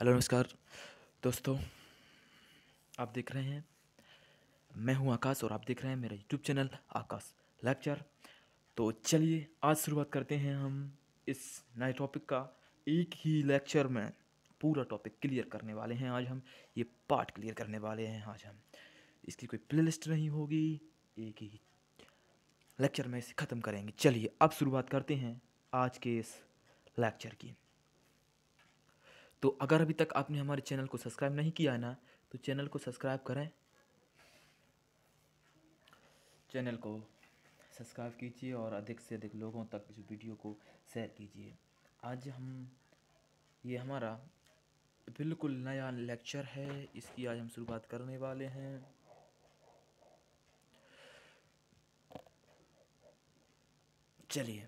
Hello नमस्कार दोस्तों आप देख रहे हैं मैं हूं आकाश और आप देख रहे हैं मेरा यूट्यूब चैनल आकाश लेक्चर तो चलिए आज शुरुआत करते हैं हम इस नए टॉपिक का एक ही लेक्चर में पूरा टॉपिक क्लियर करने वाले हैं आज हम ये पार्ट क्लियर करने वाले हैं आज हम इसकी कोई प्लेलिस्ट नहीं होगी एक ही लेक्चर में इसे ख़त्म करेंगे चलिए अब शुरुआत करते हैं आज के इस लेक्चर की तो अगर अभी तक आपने हमारे चैनल को सब्सक्राइब नहीं किया है ना तो चैनल को सब्सक्राइब करें चैनल को सब्सक्राइब कीजिए और अधिक से अधिक लोगों तक इस वीडियो को शेयर कीजिए आज हम ये हमारा बिल्कुल नया लेक्चर है इसकी आज हम शुरुआत करने वाले हैं चलिए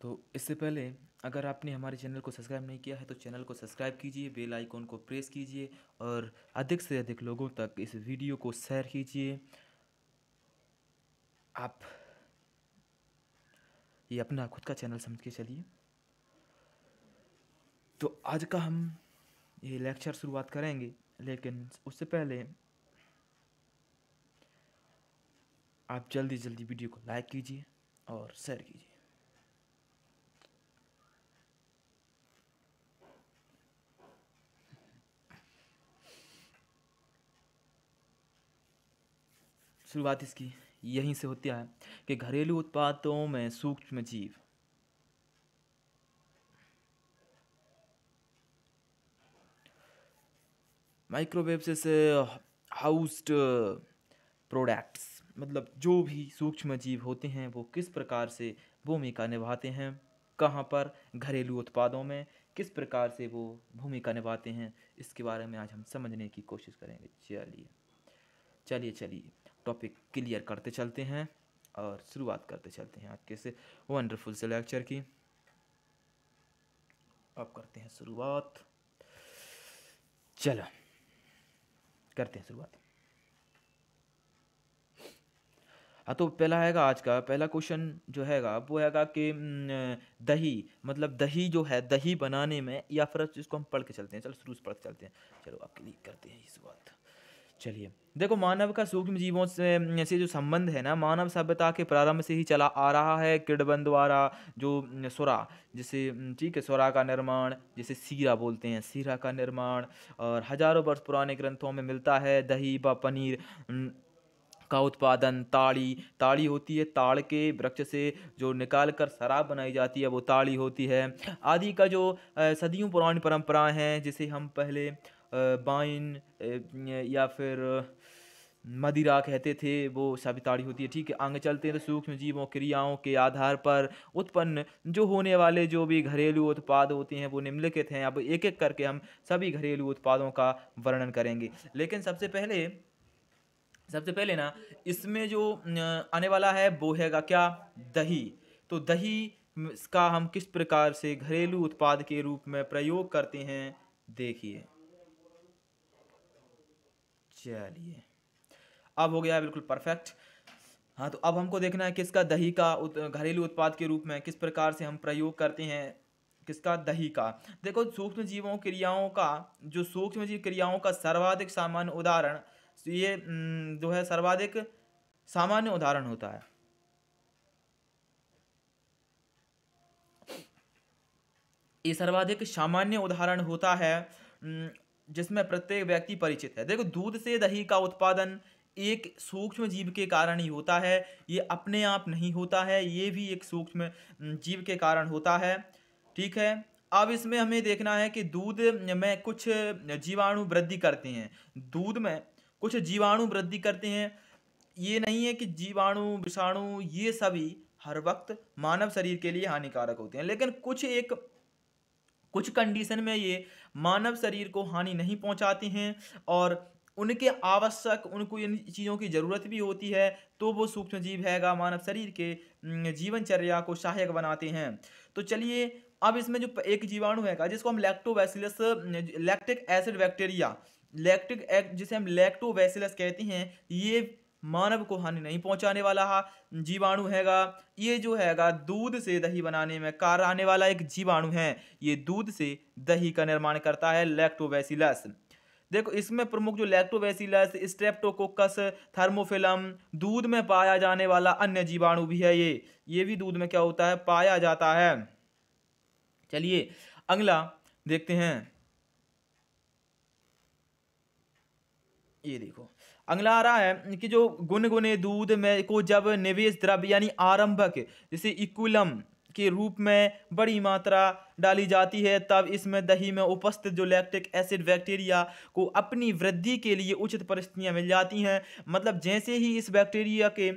तो इससे पहले अगर आपने हमारे चैनल को सब्सक्राइब नहीं किया है तो चैनल को सब्सक्राइब कीजिए बेल आइकॉन को प्रेस कीजिए और अधिक से अधिक लोगों तक इस वीडियो को शेयर कीजिए आप ये अपना खुद का चैनल समझ के चलिए तो आज का हम ये लेक्चर शुरुआत करेंगे लेकिन उससे पहले आप जल्दी जल्दी वीडियो को लाइक कीजिए और शेयर कीजिए शुरुआत इसकी यहीं से होती है कि घरेलू उत्पादों में सूक्ष्म जीव माइक्रोवेव से हाउस्ड प्रोडक्ट्स मतलब जो भी सूक्ष्म जीव होते हैं वो किस प्रकार से भूमिका निभाते हैं कहाँ पर घरेलू उत्पादों में किस प्रकार से वो भूमिका निभाते हैं इसके बारे में आज हम समझने की कोशिश करेंगे चलिए चलिए चलिए टॉपिक क्लियर करते चलते हैं और शुरुआत करते चलते हैं आज कैसे वंडरफुल से लेक्चर की अब करते हैं शुरुआत चलो करते हैं शुरुआत हाँ तो पहला हैगा आज का पहला क्वेश्चन जो हैगा वो हैगा कि दही मतलब दही जो है दही बनाने में या फिर इसको हम पढ़ के चलते हैं चलो शुरू से पढ़ के चलते हैं चलो आप क्लिक करते हैं इस बात चलिए देखो मानव का सूक्ष्म जीवों से से जो संबंध है ना मानव सभ्यता के प्रारंभ से ही चला आ रहा है किडबन द्वारा जो सुरा जिसे ठीक है सुरा का निर्माण जिसे सीरा बोलते हैं सीरा का निर्माण और हजारों वर्ष पुराने ग्रंथों में मिलता है दही व पनीर का उत्पादन ताड़ी ताड़ी होती है ताड़ के वृक्ष से जो निकाल कर शराब बनाई जाती है वो ताड़ी होती है आदि का जो सदियों पुरानी परंपराएं हैं जिसे हम पहले बाइन या फिर मदिरा कहते थे वो साबिताड़ी होती है ठीक है आगे चलते हैं तो सूक्ष्म जीवों क्रियाओं के आधार पर उत्पन्न जो होने वाले जो भी घरेलू उत्पाद होते हैं वो निम्नलिखित हैं अब एक एक करके हम सभी घरेलू उत्पादों का वर्णन करेंगे लेकिन सबसे पहले सबसे पहले ना इसमें जो आने वाला है वो हैगा क्या दही तो दही का हम किस प्रकार से घरेलू उत्पाद के रूप में प्रयोग करते हैं देखिए चलिए अब हो गया बिल्कुल परफेक्ट हाँ तो अब हमको देखना है किसका दही का उत, घरेलू उत्पाद के रूप में किस प्रकार से हम प्रयोग करते हैं किसका दही का देखो सूक्ष्म जीवों क्रियाओं का जो सूक्ष्म जीव क्रियाओं का सर्वाधिक सामान्य उदाहरण तो ये जो है सर्वाधिक सामान्य उदाहरण होता है ये सर्वाधिक सामान्य उदाहरण होता है जिसमें प्रत्येक व्यक्ति परिचित है देखो दूध से दही का उत्पादन एक सूक्ष्म जीव के कारण ही होता है ये अपने आप नहीं होता है ये भी एक सूक्ष्म जीव के कारण होता है ठीक है अब इसमें हमें देखना है कि दूध में कुछ जीवाणु वृद्धि करते हैं दूध में कुछ जीवाणु वृद्धि करते हैं ये नहीं है कि जीवाणु विषाणु ये सभी हर वक्त मानव शरीर के लिए हानिकारक होते हैं लेकिन कुछ एक कुछ कंडीशन में ये मानव शरीर को हानि नहीं पहुंचाते हैं और उनके आवश्यक उनको इन चीज़ों की ज़रूरत भी होती है तो वो सूक्ष्म जीव हैगा मानव शरीर के जीवनचर्या को सहायक बनाते हैं तो चलिए अब इसमें जो एक जीवाणु हैगा जिसको हम Lactobacillus lactic acid bacteria lactic जिसे हम लैक्टोबैसिलस कहते हैं ये मानव को हानि नहीं पहुंचाने वाला जीवाणु हैगा ये जो हैगा दूध से दही बनाने में कार आने वाला एक जीवाणु है ये दूध से दही का निर्माण करता है लैक्टोबैसिलस देखो इसमें प्रमुख जो लैक्टोबैसिलस स्ट्रेप्टोकोकस थर्मोफिलम दूध में पाया जाने वाला अन्य जीवाणु भी है ये ये भी दूध में क्या होता है पाया जाता है चलिए अगला देखते हैं ये देखो अगला आ रहा है कि जो गुनगुने दूध में को जब निवेश द्रव्य यानी आरंभक जैसे इक्वलम के रूप में बड़ी मात्रा डाली जाती है तब इसमें दही में उपस्थित जो लैक्टिक एसिड बैक्टीरिया को अपनी वृद्धि के लिए उचित परिस्थितियाँ मिल जाती हैं मतलब जैसे ही इस बैक्टीरिया के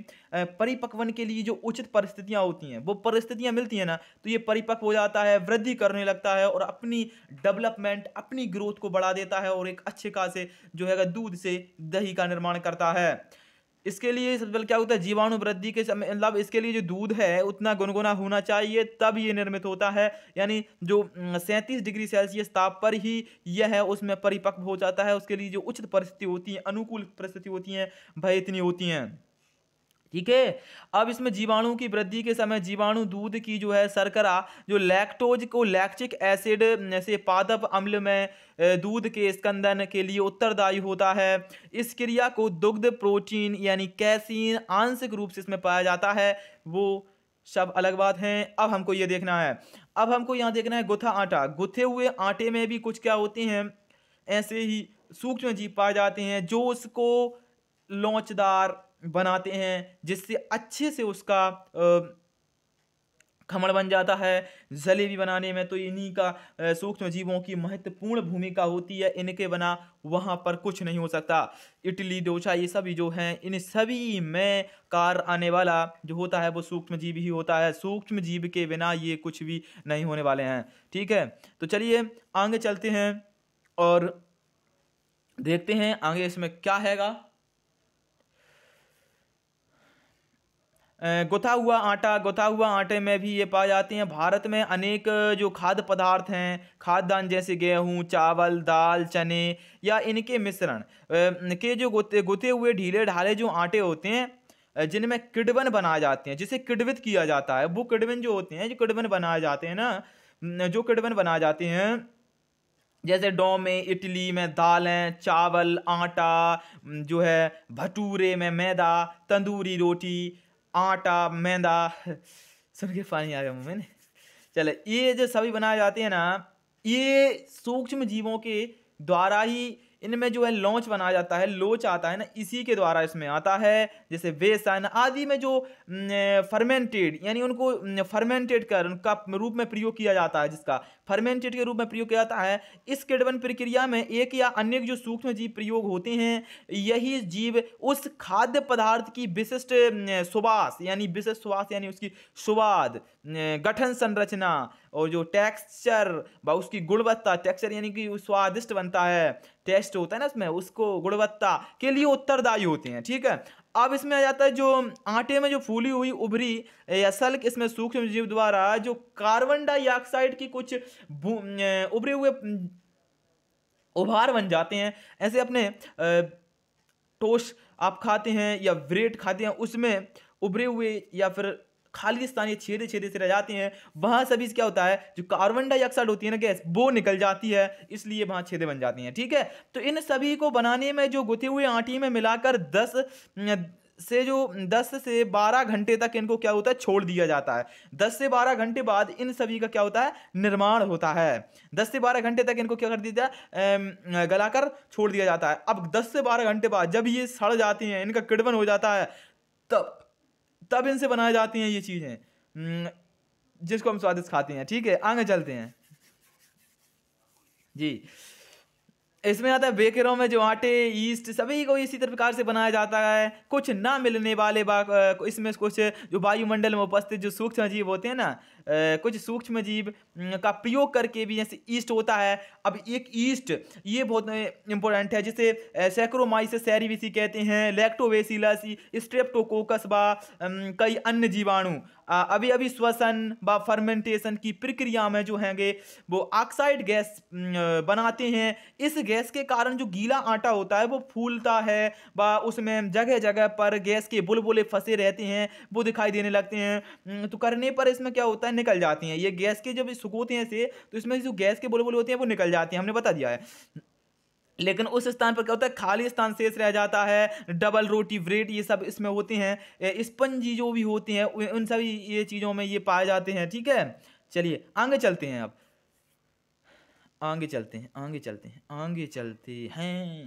परिपक्वन के लिए जो उचित परिस्थितियाँ होती हैं वो परिस्थितियाँ मिलती हैं ना तो ये परिपक्व हो जाता है वृद्धि करने लगता है और अपनी डेवलपमेंट अपनी ग्रोथ को बढ़ा देता है और एक अच्छे खासे जो है दूध से दही का निर्माण करता है इसके लिए सबसे पहले क्या होता है जीवाणु वृद्धि के मतलब इसके लिए जो दूध है उतना गुनगुना होना चाहिए तब ये निर्मित होता है यानी जो सैंतीस डिग्री सेल्सियस ताप पर ही यह है उसमें परिपक्व हो जाता है उसके लिए जो उचित परिस्थिति होती है अनुकूल परिस्थिति होती हैं भय इतनी होती हैं ठीक है अब इसमें जीवाणु की वृद्धि के समय जीवाणु दूध की जो है शर्करा जो लैक्टोज को लैक्टिक एसिड से पादप अम्ल में दूध के स्कंदन के लिए उत्तरदायी होता है इस क्रिया को दुग्ध प्रोटीन यानी कैसीन आंशिक रूप से इसमें पाया जाता है वो सब अलग बात है अब हमको ये देखना है अब हमको यहाँ देखना है गुथा आटा गुथे हुए आटे में भी कुछ क्या होते हैं ऐसे ही सूक्ष्म जीव पाए जाते हैं जो उसको लौचदार बनाते हैं जिससे अच्छे से उसका खमड़ बन जाता है जलेबी बनाने में तो इन्हीं का सूक्ष्म जीवों की महत्वपूर्ण भूमिका होती है इनके बिना वहाँ पर कुछ नहीं हो सकता इडली डोसा ये सभी जो हैं इन सभी में कार आने वाला जो होता है वो सूक्ष्म जीव ही होता है सूक्ष्म जीव के बिना ये कुछ भी नहीं होने वाले हैं ठीक है तो चलिए आगे चलते हैं और देखते हैं आगे इसमें क्या हैगा गुथा हुआ आटा गुथा हुआ आटे में भी ये पाए जाते हैं भारत में अनेक जो खाद्य पदार्थ हैं खाद्यान्न जैसे गेहूँ चावल दाल चने या इनके मिश्रण के जो गुते गुथे हुए ढीले ढाले जो आटे होते हैं जिनमें किडवन बनाए जाते हैं जिसे किडवित किया जाता है वो किडवन जो होते हैं जो किडवन बनाए जाते हैं ना जो किडवन बनाए जाते हैं जैसे डो में इडली में दालें चावल आटा जो है भटूरे में मैदा तंदूरी रोटी आटा मैदा सुन के पानी आ गया मुँह में चले ये जो सभी बनाए जाते हैं ना ये सूक्ष्म जीवों के द्वारा ही इनमें जो है लॉन्च बनाया जाता है लोच आता है ना इसी के द्वारा इसमें आता है जैसे वेसन आदि में जो फर्मेंटेड यानी उनको फर्मेंटेड कर उनका रूप में प्रयोग किया जाता है जिसका फर्मेंटेड के रूप में प्रयोग किया जाता है इस किडवन प्रक्रिया में एक या अन्य जो सूक्ष्म जीव प्रयोग होते हैं यही जीव उस खाद्य पदार्थ की विशिष्ट सुवास यानी विशिष्ट सुवास यानी उसकी स्वाद गठन संरचना और जो टेक्सचर व उसकी गुणवत्ता टेक्सचर यानी कि स्वादिष्ट बनता है टेस्ट होता है ना इसमें उसको गुणवत्ता के लिए उत्तरदायी होते हैं ठीक है अब इसमें आ जाता है जो आटे में जो फूली हुई उभरी या सल्क इसमें सूक्ष्म जीव द्वारा जो कार्बन डाइऑक्साइड की कुछ उभरे हुए उभार बन जाते हैं ऐसे अपने टोश आप खाते हैं या ब्रेड खाते हैं उसमें उभरे हुए या फिर खालिस्तान ये छेदे छेदे से रह जाते हैं वहाँ से भी क्या होता है जो कार्बन डाइऑक्साइड होती है ना गैस वो निकल जाती है इसलिए वहाँ छेदे बन जाती हैं ठीक है तो इन सभी को बनाने में जो गुथे हुए आंटी में मिलाकर दस से जो 10 से 12 घंटे तक इनको क्या होता है छोड़ दिया जाता है 10 से 12 घंटे बाद इन सभी का क्या होता है निर्माण होता है 10 से 12 घंटे तक इनको क्या कर दिया जाए गलाकर छोड़ दिया जाता है अब 10 से 12 घंटे बाद जब ये सड़ जाती हैं इनका किड़बन हो जाता है तब तब इनसे बनाई जाती हैं ये चीज़ें हम्म, जिसको हम स्वादिष्ट खाते हैं ठीक है आगे चलते हैं जी इसमें आता है बेकरों में जो आटे ईस्ट सभी को इसी प्रकार से बनाया जाता है कुछ ना मिलने वाले बा इसमें कुछ जो वायुमंडल में उपस्थित जो सूक्ष्म जीव होते हैं ना कुछ सूक्ष्म जीव का प्रयोग करके भी जैसे ईस्ट होता है अब एक ईस्ट ये बहुत इंपॉर्टेंट है जिसे सैक्रोमाइस सैरिविसी कहते हैं लैक्टोवेसिलस स्ट्रेप्टोकोकस व कई अन्य जीवाणु अभी अभी श्वसन व फर्मेंटेशन की प्रक्रिया में जो हैंगे वो ऑक्साइड गैस बनाते हैं इस गैस के कारण जो गीला आटा होता है वो फूलता है व उसमें जगह जगह पर गैस के बुलबुले फंसे रहते हैं वो दिखाई देने लगते हैं तो करने पर इसमें क्या होता है निकल जाती हैं ये गैस के जब सुकोते हैं ऐसे तो इसमें जो गैस के बुलबुल होते हैं वो निकल जाते हैं हमने बता दिया है लेकिन उस स्थान पर क्या होता है खाली स्थान शेष रह जाता है डबल रोटी ब्रेड ये सब इसमें होते हैं स्पंजी जो भी होते हैं उन सभी ये चीज़ों में ये पाए जाते हैं ठीक है चलिए आगे चलते हैं अब आगे चलते हैं आगे चलते हैं आगे चलते हैं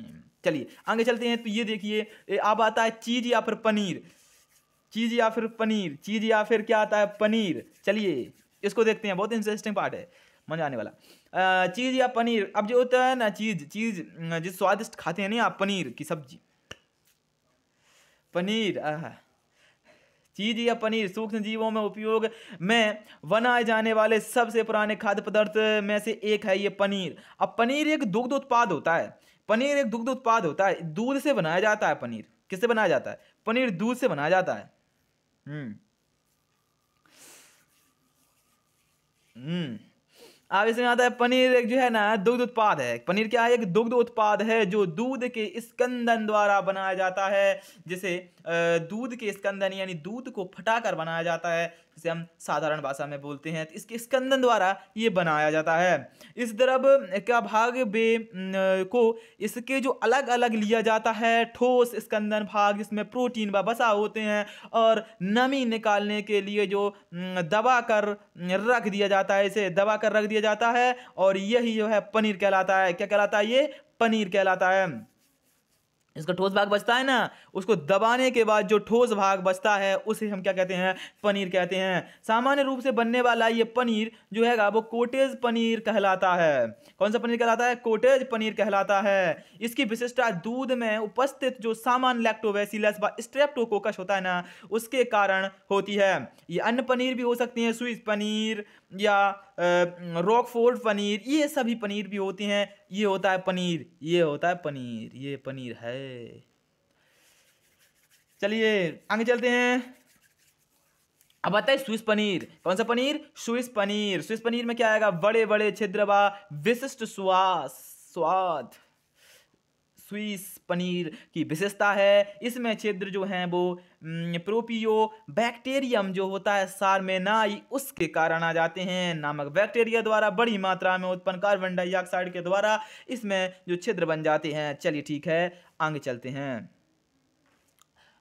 चलिए आगे चलते हैं तो ये देखिए अब आता है चीज़ या फिर पनीर चीज़ या फिर पनीर चीज़ या फिर क्या आता है पनीर चलिए इसको देखते हैं बहुत इंटरेस्टिंग पार्ट है मजा आने वाला चीज़ या पनीर अब जो होता है ना चीज़ चीज़ जिस स्वादिष्ट खाते हैं ना आप पनीर की सब्जी पनीर चीज या पनीर सूक्ष्म जीवों में उपयोग में बनाए जाने वाले सबसे पुराने खाद्य पदार्थ में से एक है ये पनीर अब पनीर एक दुग्ध उत्पाद होता है पनीर एक दुग्ध उत्पाद होता है दूध से बनाया जाता है पनीर किससे बनाया जाता है पनीर दूध से बनाया जाता है हम्म अब इसमें आता है पनीर एक जो है ना दुग्ध उत्पाद है पनीर क्या है एक दुग्ध उत्पाद है जो दूध के स्कंदन द्वारा बनाया जाता है जिसे दूध के स्कंदन यानी दूध को फटा कर बनाया जाता है जिसे हम साधारण भाषा में बोलते हैं तो इसके स्कंदन द्वारा ये बनाया जाता है इस द्रव का भाग बे को इसके जो अलग अलग लिया जाता है ठोस स्कंदन भाग जिसमें प्रोटीन व बसा होते हैं और नमी निकालने के लिए जो दबा कर रख दिया जाता है इसे दबा कर रख दिया जाता है और यही जो है पनीर कहलाता है क्या कहलाता है ये पनीर कहलाता है इसका ठोस भाग बचता है ना उसको दबाने के बाद जो ठोस भाग बचता है उसे हम क्या कहते हैं पनीर कहते हैं सामान्य रूप से बनने वाला ये पनीर जो है वो कोटेज पनीर कहलाता है कौन सा पनीर कहलाता है कोटेज पनीर कहलाता है इसकी विशिष्टता दूध में उपस्थित जो सामान लैक्टोवेसिलस व स्ट्रेप्टोकोकस होता है ना उसके कारण होती है ये अन्य पनीर भी हो सकती है स्विस पनीर या रॉक फोर्ड पनीर ये सभी पनीर भी होती हैं ये होता है पनीर ये होता है पनीर ये पनीर है चलिए आगे चलते हैं अब आता है स्विस पनीर कौन सा पनीर स्विस पनीर स्विस पनीर में क्या आएगा बड़े बड़े छिद्र विशिष्ट स्वाद स्वाद स्विस पनीर की विशेषता है इसमें छिद्र जो हैं वो प्रोपियो बैक्टीरियम जो होता है सारमेनाई उसके कारण आ जाते हैं नामक बैक्टीरिया द्वारा बड़ी मात्रा में उत्पन्न कार्बन डाइऑक्साइड के द्वारा इसमें जो छिद्र बन जाते हैं चलिए ठीक है आगे चलते हैं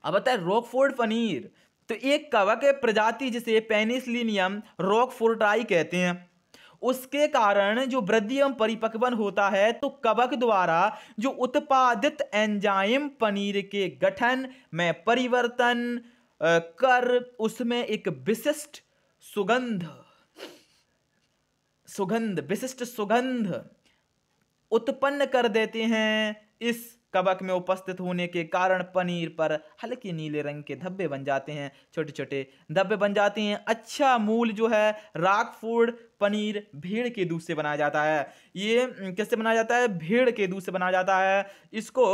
अब बताए रोकफोर्ड पनीर तो एक कवक प्रजाति जिसे पेनिसलिनियम रॉकफोर्टाई कहते हैं उसके कारण जो वृद्धि एवं परिपक्वन होता है तो कवक द्वारा जो उत्पादित एंजाइम पनीर के गठन में परिवर्तन कर उसमें एक विशिष्ट सुगंध सुगंध विशिष्ट सुगंध उत्पन्न कर देते हैं इस कवक में उपस्थित होने के कारण पनीर पर हल्के नीले रंग के धब्बे बन जाते हैं छोटे छोटे धब्बे बन जाते हैं अच्छा मूल जो है फूड पनीर भेड़ के दूध से बनाया जाता है ये किससे बनाया जाता है भेड़ के दूध से बनाया जाता है इसको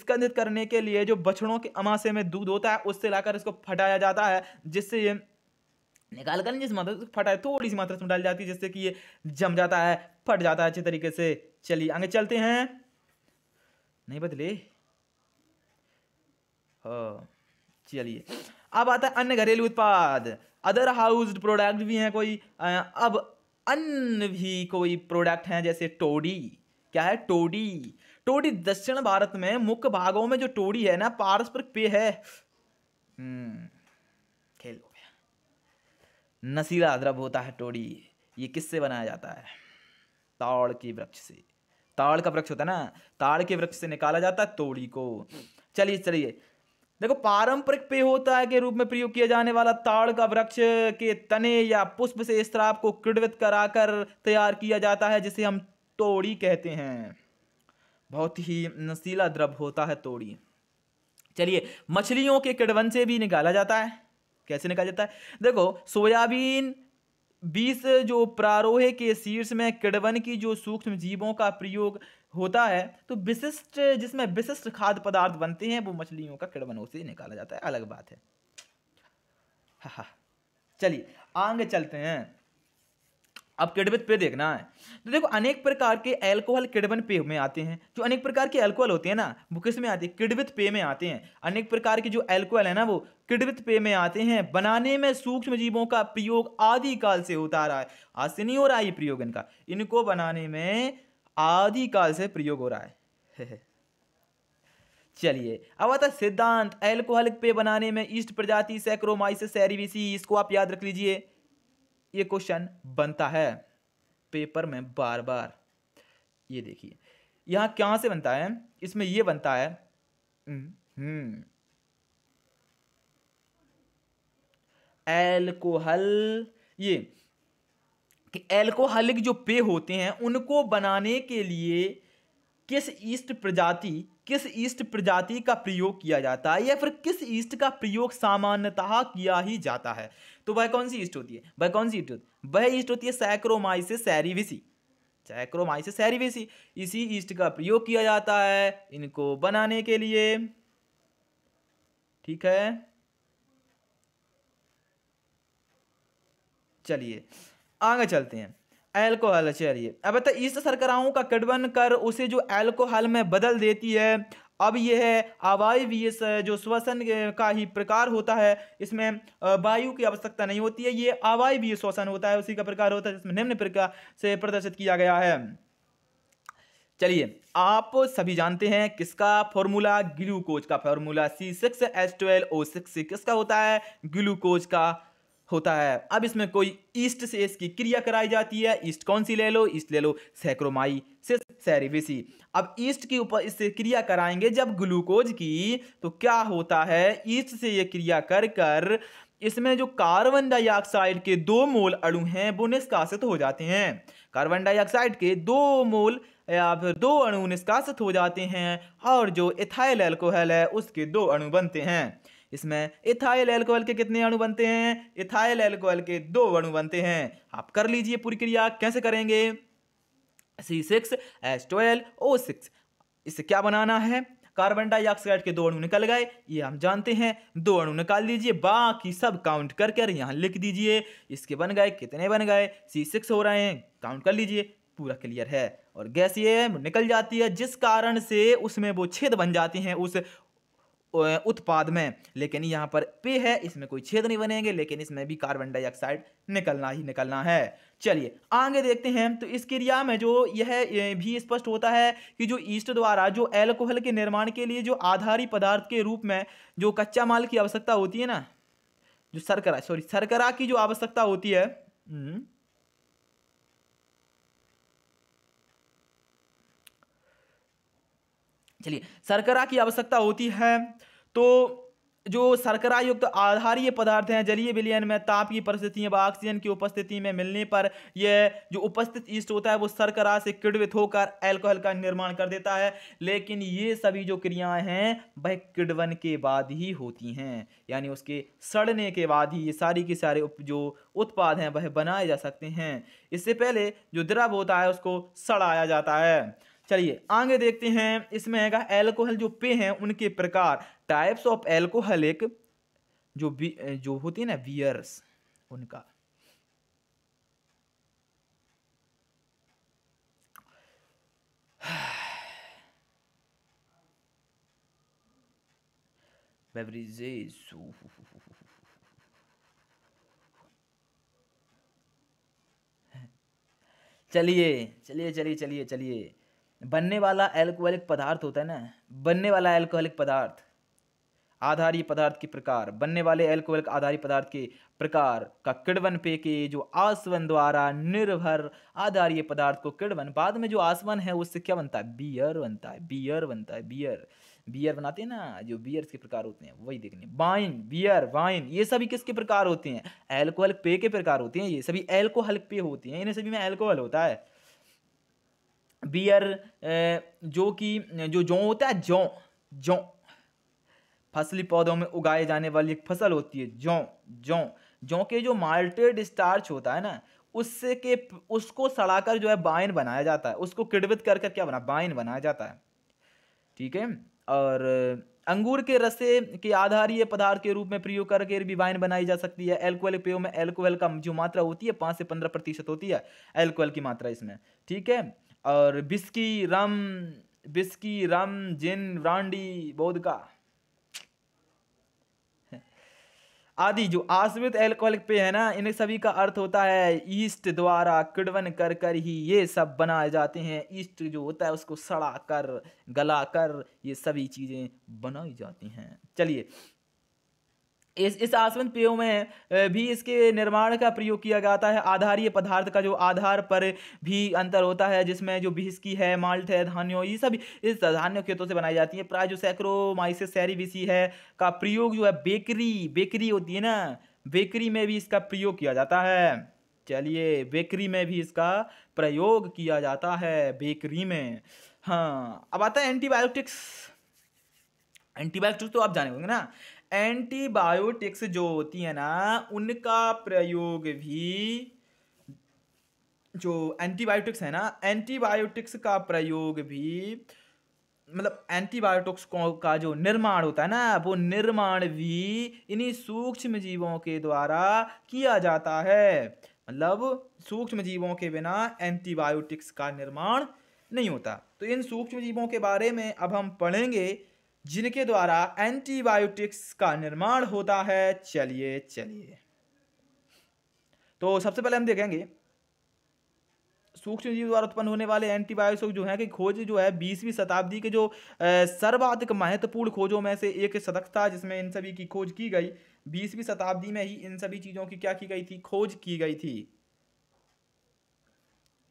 स्कंदित करने के लिए जो बछड़ों के अमाशे में दूध होता है उससे लाकर इसको फटाया जाता है जिससे ये निकाल कर जिस मात्रा फटा है थोड़ी सी मात्रा उसमें डाली जाती है जिससे कि ये जम जाता है फट जाता है अच्छे तरीके से चलिए आगे चलते हैं नहीं बदले हाँ, चलिए अब आता है अन्य घरेलू उत्पाद अदर हाउस प्रोडक्ट भी हैं कोई अब अन्य भी कोई प्रोडक्ट हैं जैसे टोडी क्या है टोडी टोडी दक्षिण भारत में मुख्य भागों में जो टोडी है ना पारस्परिक पे है हम्म, खेल नसीला नशीला द्रव होता है टोडी ये किससे बनाया जाता है ताड़ के वृक्ष से ताड़ का वृक्ष होता है ना ताड़ के वृक्ष से निकाला जाता है तोड़ी को चलिए चलिए देखो पारंपरिक पे होता है के रूप में प्रयोग किया जाने वाला ताड़ का वृक्ष के तने या पुष्प से स्त्राव को किड़वित कराकर तैयार किया जाता है जिसे हम तोड़ी कहते हैं बहुत ही नशीला द्रव होता है तोड़ी चलिए मछलियों के किड़वन से भी निकाला जाता है कैसे निकाला जाता है देखो सोयाबीन बीस जो प्रारोह के शीर्ष में किड़वन की जो सूक्ष्म जीवों का प्रयोग होता है तो विशिष्ट जिसमें विशिष्ट खाद्य पदार्थ बनते हैं वो मछलियों का किड़वनों से निकाला जाता है अलग बात है चलिए आगे चलते हैं अब केडबन पे देखना है तो देखो अनेक प्रकार के एल्कोहल किडबन पे में आते हैं जो अनेक प्रकार के एल्कोहल होते हैं ना वो किस में आते हैं किडवित पे में आते हैं अनेक प्रकार के जो एल्कोहल है ना वो किडवित पे में आते हैं बनाने में सूक्ष्म जीवों का प्रयोग आदि काल से होता रहा है आज से नहीं हो रहा है प्रयोग इनका इनको बनाने में आदिकाल से प्रयोग हो रहा है, चलिए अब आता सिद्धांत एल्कोहलिक पे बनाने में ईस्ट प्रजाति सैक्रोमाइसिस सैरिविसी इसको आप याद रख लीजिए ये क्वेश्चन बनता है पेपर में बार बार ये देखिए यहाँ क्या से बनता है इसमें ये बनता है हम्म। एल्कोहल ये कि एल्कोहलिक जो पेय होते हैं उनको बनाने के लिए किस ईस्ट प्रजाति किस ईस्ट प्रजाति का प्रयोग किया जाता है या फिर किस ईस्ट का प्रयोग सामान्यतः किया ही जाता है तो वह कौन सी ईस्ट होती है वह कौन सी ईस्ट होती है वह ईस्ट होती है सैक्रोमाइसिस सैरिविसी सैक्रोमाइसिस सैरिविसी इसी ईस्ट का प्रयोग किया जाता है इनको बनाने के लिए ठीक है चलिए आगे चलते हैं एल्कोहल चलिए अब तो ईस्ट सरकराओं का कटबन कर उसे जो एल्कोहल में बदल देती है अब यह है आवाई जो श्वसन का ही प्रकार होता है इसमें वायु की आवश्यकता नहीं होती है ये आवाई भी श्वसन होता है उसी का प्रकार होता है जिसमें निम्न प्रकार से प्रदर्शित किया गया है चलिए आप सभी जानते हैं किसका फॉर्मूला ग्लूकोज का formula C six S twelve O six किसका होता है ग्लूकोज का होता है अब इसमें कोई ईस्ट से इसकी क्रिया कराई जाती है ईस्ट कौन सी ले लो ईस्ट ले लो सैक्रोमाई से सैरिविसी अब ईस्ट के ऊपर इससे क्रिया कराएंगे जब ग्लूकोज की तो क्या होता है ईस्ट से ये क्रिया कर कर इसमें जो कार्बन डाइऑक्साइड के दो मोल अणु हैं वो निष्कासित हो जाते हैं कार्बन डाइऑक्साइड के दो मोल या फिर दो अणु निष्कासित हो जाते हैं और जो इथाइल एल्कोहल है उसके दो अणु बनते हैं इसमें इथाइल एल्कोहल के कितने अणु बनते हैं इथाइल एल्कोहल के दो अणु बनते हैं आप कर लीजिए पूरी क्रिया कैसे करेंगे C six H twelve O six इससे क्या बनाना है कार्बन डाइऑक्साइड के दो अणु निकल गए ये हम जानते हैं दो अणु निकाल दीजिए बाकी सब काउंट कर कर यहाँ लिख दीजिए इसके बन गए कितने बन गए सी सिक्स हो रहे हैं काउंट कर लीजिए पूरा क्लियर है और गैस ये निकल जाती है जिस कारण से उसमें वो छेद बन जाते हैं उस उत्पाद में लेकिन यहाँ पर पे है इसमें कोई छेद नहीं बनेंगे लेकिन इसमें भी कार्बन डाइऑक्साइड निकलना ही निकलना है चलिए आगे देखते हैं तो इस क्रिया में जो यह भी स्पष्ट होता है कि जो ईस्ट द्वारा जो एल्कोहल के निर्माण के लिए जो आधारी पदार्थ के रूप में जो कच्चा माल की आवश्यकता होती है ना जो सरकरा सॉरी सरकरा की जो आवश्यकता होती है हम्म, चलिए शर्करा की आवश्यकता होती है तो जो शर्करा युक्त तो आधारीय पदार्थ हैं जलीय विलयन में ताप की परिस्थिति व ऑक्सीजन की उपस्थिति में मिलने पर यह जो उपस्थित ईस्ट होता है वो शर्करा से किडवित होकर एल्कोहल का निर्माण कर देता है लेकिन ये सभी जो क्रियाएं हैं वह किडवन के बाद ही होती हैं यानी उसके सड़ने के बाद ही ये सारी के सारे जो उत्पाद हैं वह बनाए जा सकते हैं इससे पहले जो द्रव होता है उसको सड़ाया जाता है चलिए आगे देखते हैं इसमें आएगा एल्कोहल जो पे हैं उनके प्रकार टाइप्स ऑफ एल्कोहल एक जो बी जो होती है ना बियर्स उनका चलिए चलिए चलिए चलिए चलिए बनने वाला एल्कोहलिक पदार्थ होता है ना बनने वाला एल्कोहलिक पदार्थ आधारी पदार्थ के प्रकार बनने वाले एल्कोहलिक आधारी पदार्थ के प्रकार का किड़वन पे के जो आसवन द्वारा निर्भर आधारीय पदार्थ को किड़वन बाद में जो आसवन है उससे क्या बनता है बियर बनता है बियर बनता है बियर बियर बनाते हैं ना जो बियर के प्रकार होते हैं वही देखने वाइन बियर वाइन ये सभी किसके प्रकार होते हैं एल्कोहलिक पेय के प्रकार होते हैं ये सभी एल्कोहलिक पेय होते हैं इन्हें सभी में एल्कोहल होता है बियर जो कि जो जौ होता है जौ जौ फसली पौधों में उगाए जाने वाली एक फसल होती है जौ जौ जौ के जो माल्टेड स्टार्च होता है ना उससे के उसको सड़ाकर जो है बाइन बनाया जाता है उसको किडवित कर कर क्या बना बाइन बनाया जाता है ठीक है और अंगूर के रसे के आधारीय पदार्थ के रूप में प्रयोग करके भी वाइन बनाई जा सकती है एल्कोहल प्रयोग में एल्कोहल का जो मात्रा होती है पाँच से पंद्रह प्रतिशत होती है एल्कोहल की मात्रा इसमें ठीक है और बिस्की राम बिस्की राम जिन बौद्ध का आदि जो आश्रित एल्कोहलिक पेय है ना इन सभी का अर्थ होता है ईस्ट द्वारा किड़वन कर कर ही ये सब बनाए जाते हैं ईस्ट जो होता है उसको सड़ा कर गला कर ये सभी चीज़ें बनाई जाती हैं चलिए इस इस आसवन पेयों में भी इसके निर्माण का प्रयोग किया जाता है आधारीय पदार्थ का जो आधार पर भी अंतर होता है जिसमें जो बिहस्की है माल्ट है धान्यों ये सब इस धान्य खेतों से बनाई जाती है प्राय जो सैक्रोमाइसिस सैरिविसी है का प्रयोग जो है बेकरी बेकरी होती है ना बेकरी में भी इसका प्रयोग किया जाता है चलिए बेकरी में भी इसका प्रयोग किया जाता है बेकरी में हाँ अब आता है एंटीबायोटिक्स एंटीबायोटिक्स तो आप जाने होंगे ना एंटीबायोटिक्स जो होती है ना उनका प्रयोग भी जो एंटीबायोटिक्स है ना एंटीबायोटिक्स का प्रयोग भी मतलब एंटीबायोटिक्स का जो निर्माण होता है ना वो निर्माण भी इन्हीं सूक्ष्म जीवों के द्वारा किया जाता है मतलब सूक्ष्म जीवों के बिना एंटीबायोटिक्स का निर्माण नहीं होता तो इन सूक्ष्म जीवों के बारे में अब हम पढ़ेंगे जिनके द्वारा एंटीबायोटिक्स का निर्माण होता है चलिए चलिए तो सबसे पहले हम देखेंगे सूक्ष्म जीव द्वारा उत्पन्न होने वाले एंटीबायोटिक जो है कि खोज जो है बीसवीं शताब्दी के जो सर्वाधिक महत्वपूर्ण खोजों में से एक शतक था जिसमें इन सभी की खोज की गई बीसवीं शताब्दी में ही इन सभी चीज़ों की क्या की गई थी खोज की गई थी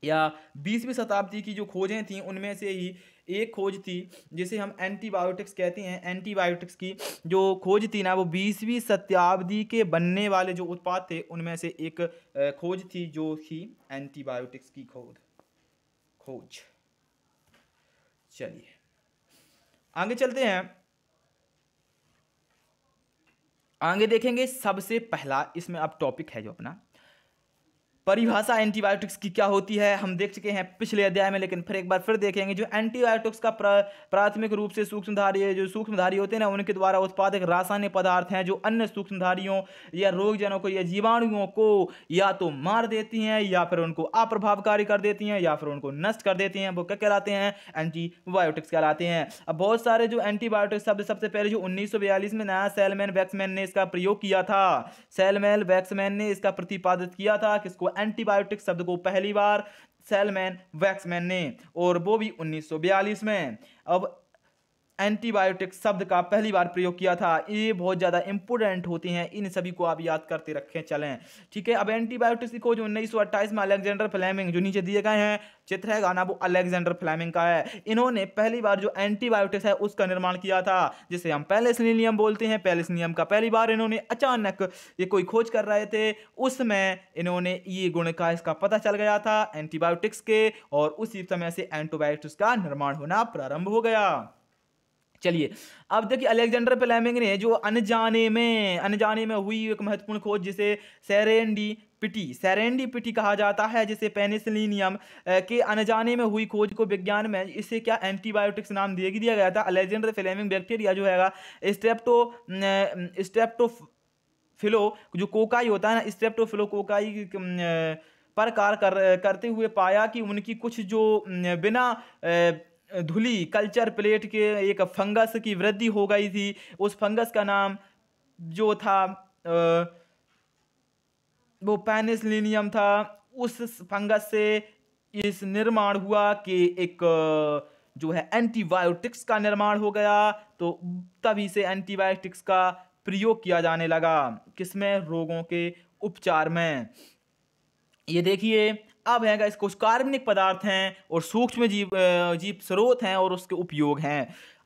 या बीसवीं शताब्दी की जो खोजें थीं उनमें से ही एक खोज थी जिसे हम एंटीबायोटिक्स कहते हैं एंटीबायोटिक्स की जो खोज थी ना वो बीसवीं शताब्दी के बनने वाले जो उत्पाद थे उनमें से एक खोज थी जो थी एंटीबायोटिक्स की खोज खोज चलिए आगे चलते हैं आगे देखेंगे सबसे पहला इसमें अब टॉपिक है जो अपना परिभाषा एंटीबायोटिक्स की क्या होती है हम देख चुके हैं पिछले अध्याय में लेकिन फिर एक बार फिर देखेंगे जो एंटीबायोटिक्स का प्राथमिक रूप से सूक्ष्मधारी जो सूक्ष्मधारी होते हैं ना उनके द्वारा उत्पादक रासायनिक पदार्थ हैं जो अन्य सूक्ष्मधारियों या रोगजनों को या जीवाणुओं को या तो मार देती हैं या फिर उनको अप्रभावकारी कर देती हैं या फिर उनको नष्ट कर देती हैं वो क्या कहलाते हैं एंटीबायोटिक्स कहलाते हैं अब बहुत सारे जो एंटीबायोटिक्स शब्द सबसे पहले जो उन्नीस में नया सेलमैन वैक्समैन ने इसका प्रयोग किया था सेलमैन वैक्समैन ने इसका प्रतिपादित किया था किसको एंटीबायोटिक शब्द को पहली बार सेलमैन वैक्समैन ने और वो भी 1942 में अब एंटीबायोटिक शब्द का पहली बार प्रयोग किया था ये बहुत ज़्यादा इंपोर्टेंट होती हैं इन सभी को आप याद करते रखें चलें ठीक है अब एंटीबायोटिक्स की खोज उन्नीस सौ अट्ठाईस में अलेक्जेंडर फ्लैमिंग जो नीचे दिए गए हैं चित्र है गाना वो अलेक्जेंडर फ्लैमिंग का है इन्होंने पहली बार जो एंटीबायोटिक्स है उसका निर्माण किया था जिसे हम नियम बोलते हैं पैलेसनियम का पहली बार इन्होंने अचानक ये कोई खोज कर रहे थे उसमें इन्होंने ये गुण का इसका पता चल गया था एंटीबायोटिक्स के और उसी समय से एंटीबायोटिक्स का निर्माण होना प्रारंभ हो गया चलिए अब देखिए अलेक्जेंडर प्लेमिंग ने जो अनजाने में अनजाने में हुई एक महत्वपूर्ण खोज जिसे सेरेंडी पिटी सेरेंडी पिटी कहा जाता है जिसे पेनिसिलिनियम के अनजाने में हुई खोज को विज्ञान में इसे क्या एंटीबायोटिक्स नाम दे दिया गया था अलेक्जेंडर फ्लेमिंग बैक्टीरिया जो हैगा स्टेप्टो स्टेप्टो फिलो जो कोकाई होता है ना स्टेप्टोफिलो कोकाई पर कार कर, करते हुए पाया कि उनकी कुछ जो बिना धुली कल्चर प्लेट के एक फंगस की वृद्धि हो गई थी उस फंगस का नाम जो था वो पैनिसलिनियम था उस फंगस से इस निर्माण हुआ कि एक जो है एंटीबायोटिक्स का निर्माण हो गया तो तभी से एंटीबायोटिक्स का प्रयोग किया जाने लगा किसमें रोगों के उपचार में ये देखिए अब है गाइस कुछ कार्बनिक पदार्थ हैं और सूक्ष्म जीव जीव स्रोत हैं और उसके उपयोग हैं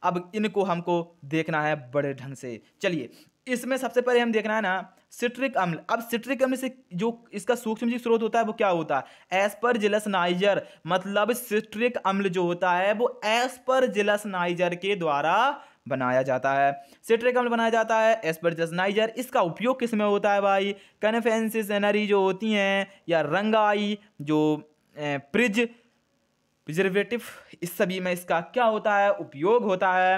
अब इनको हमको देखना है बड़े ढंग से चलिए इसमें सबसे पहले हम देखना है ना सिट्रिक अम्ल अब सिट्रिक अम्ल से जो इसका सूक्ष्म जीव स्रोत होता है वो क्या होता है जिलस नाइजर मतलब सिट्रिक अम्ल जो होता है वो जिलस नाइजर के द्वारा बनाया जाता है सिट्रिक अम्ल बनाया जाता है एस्परजस नाइजर इसका उपयोग किस में होता है भाई कन्फेंसिस एनरी जो होती हैं या रंगाई जो प्रिज प्रिजर्वेटिव इस सभी में इसका क्या होता है उपयोग होता है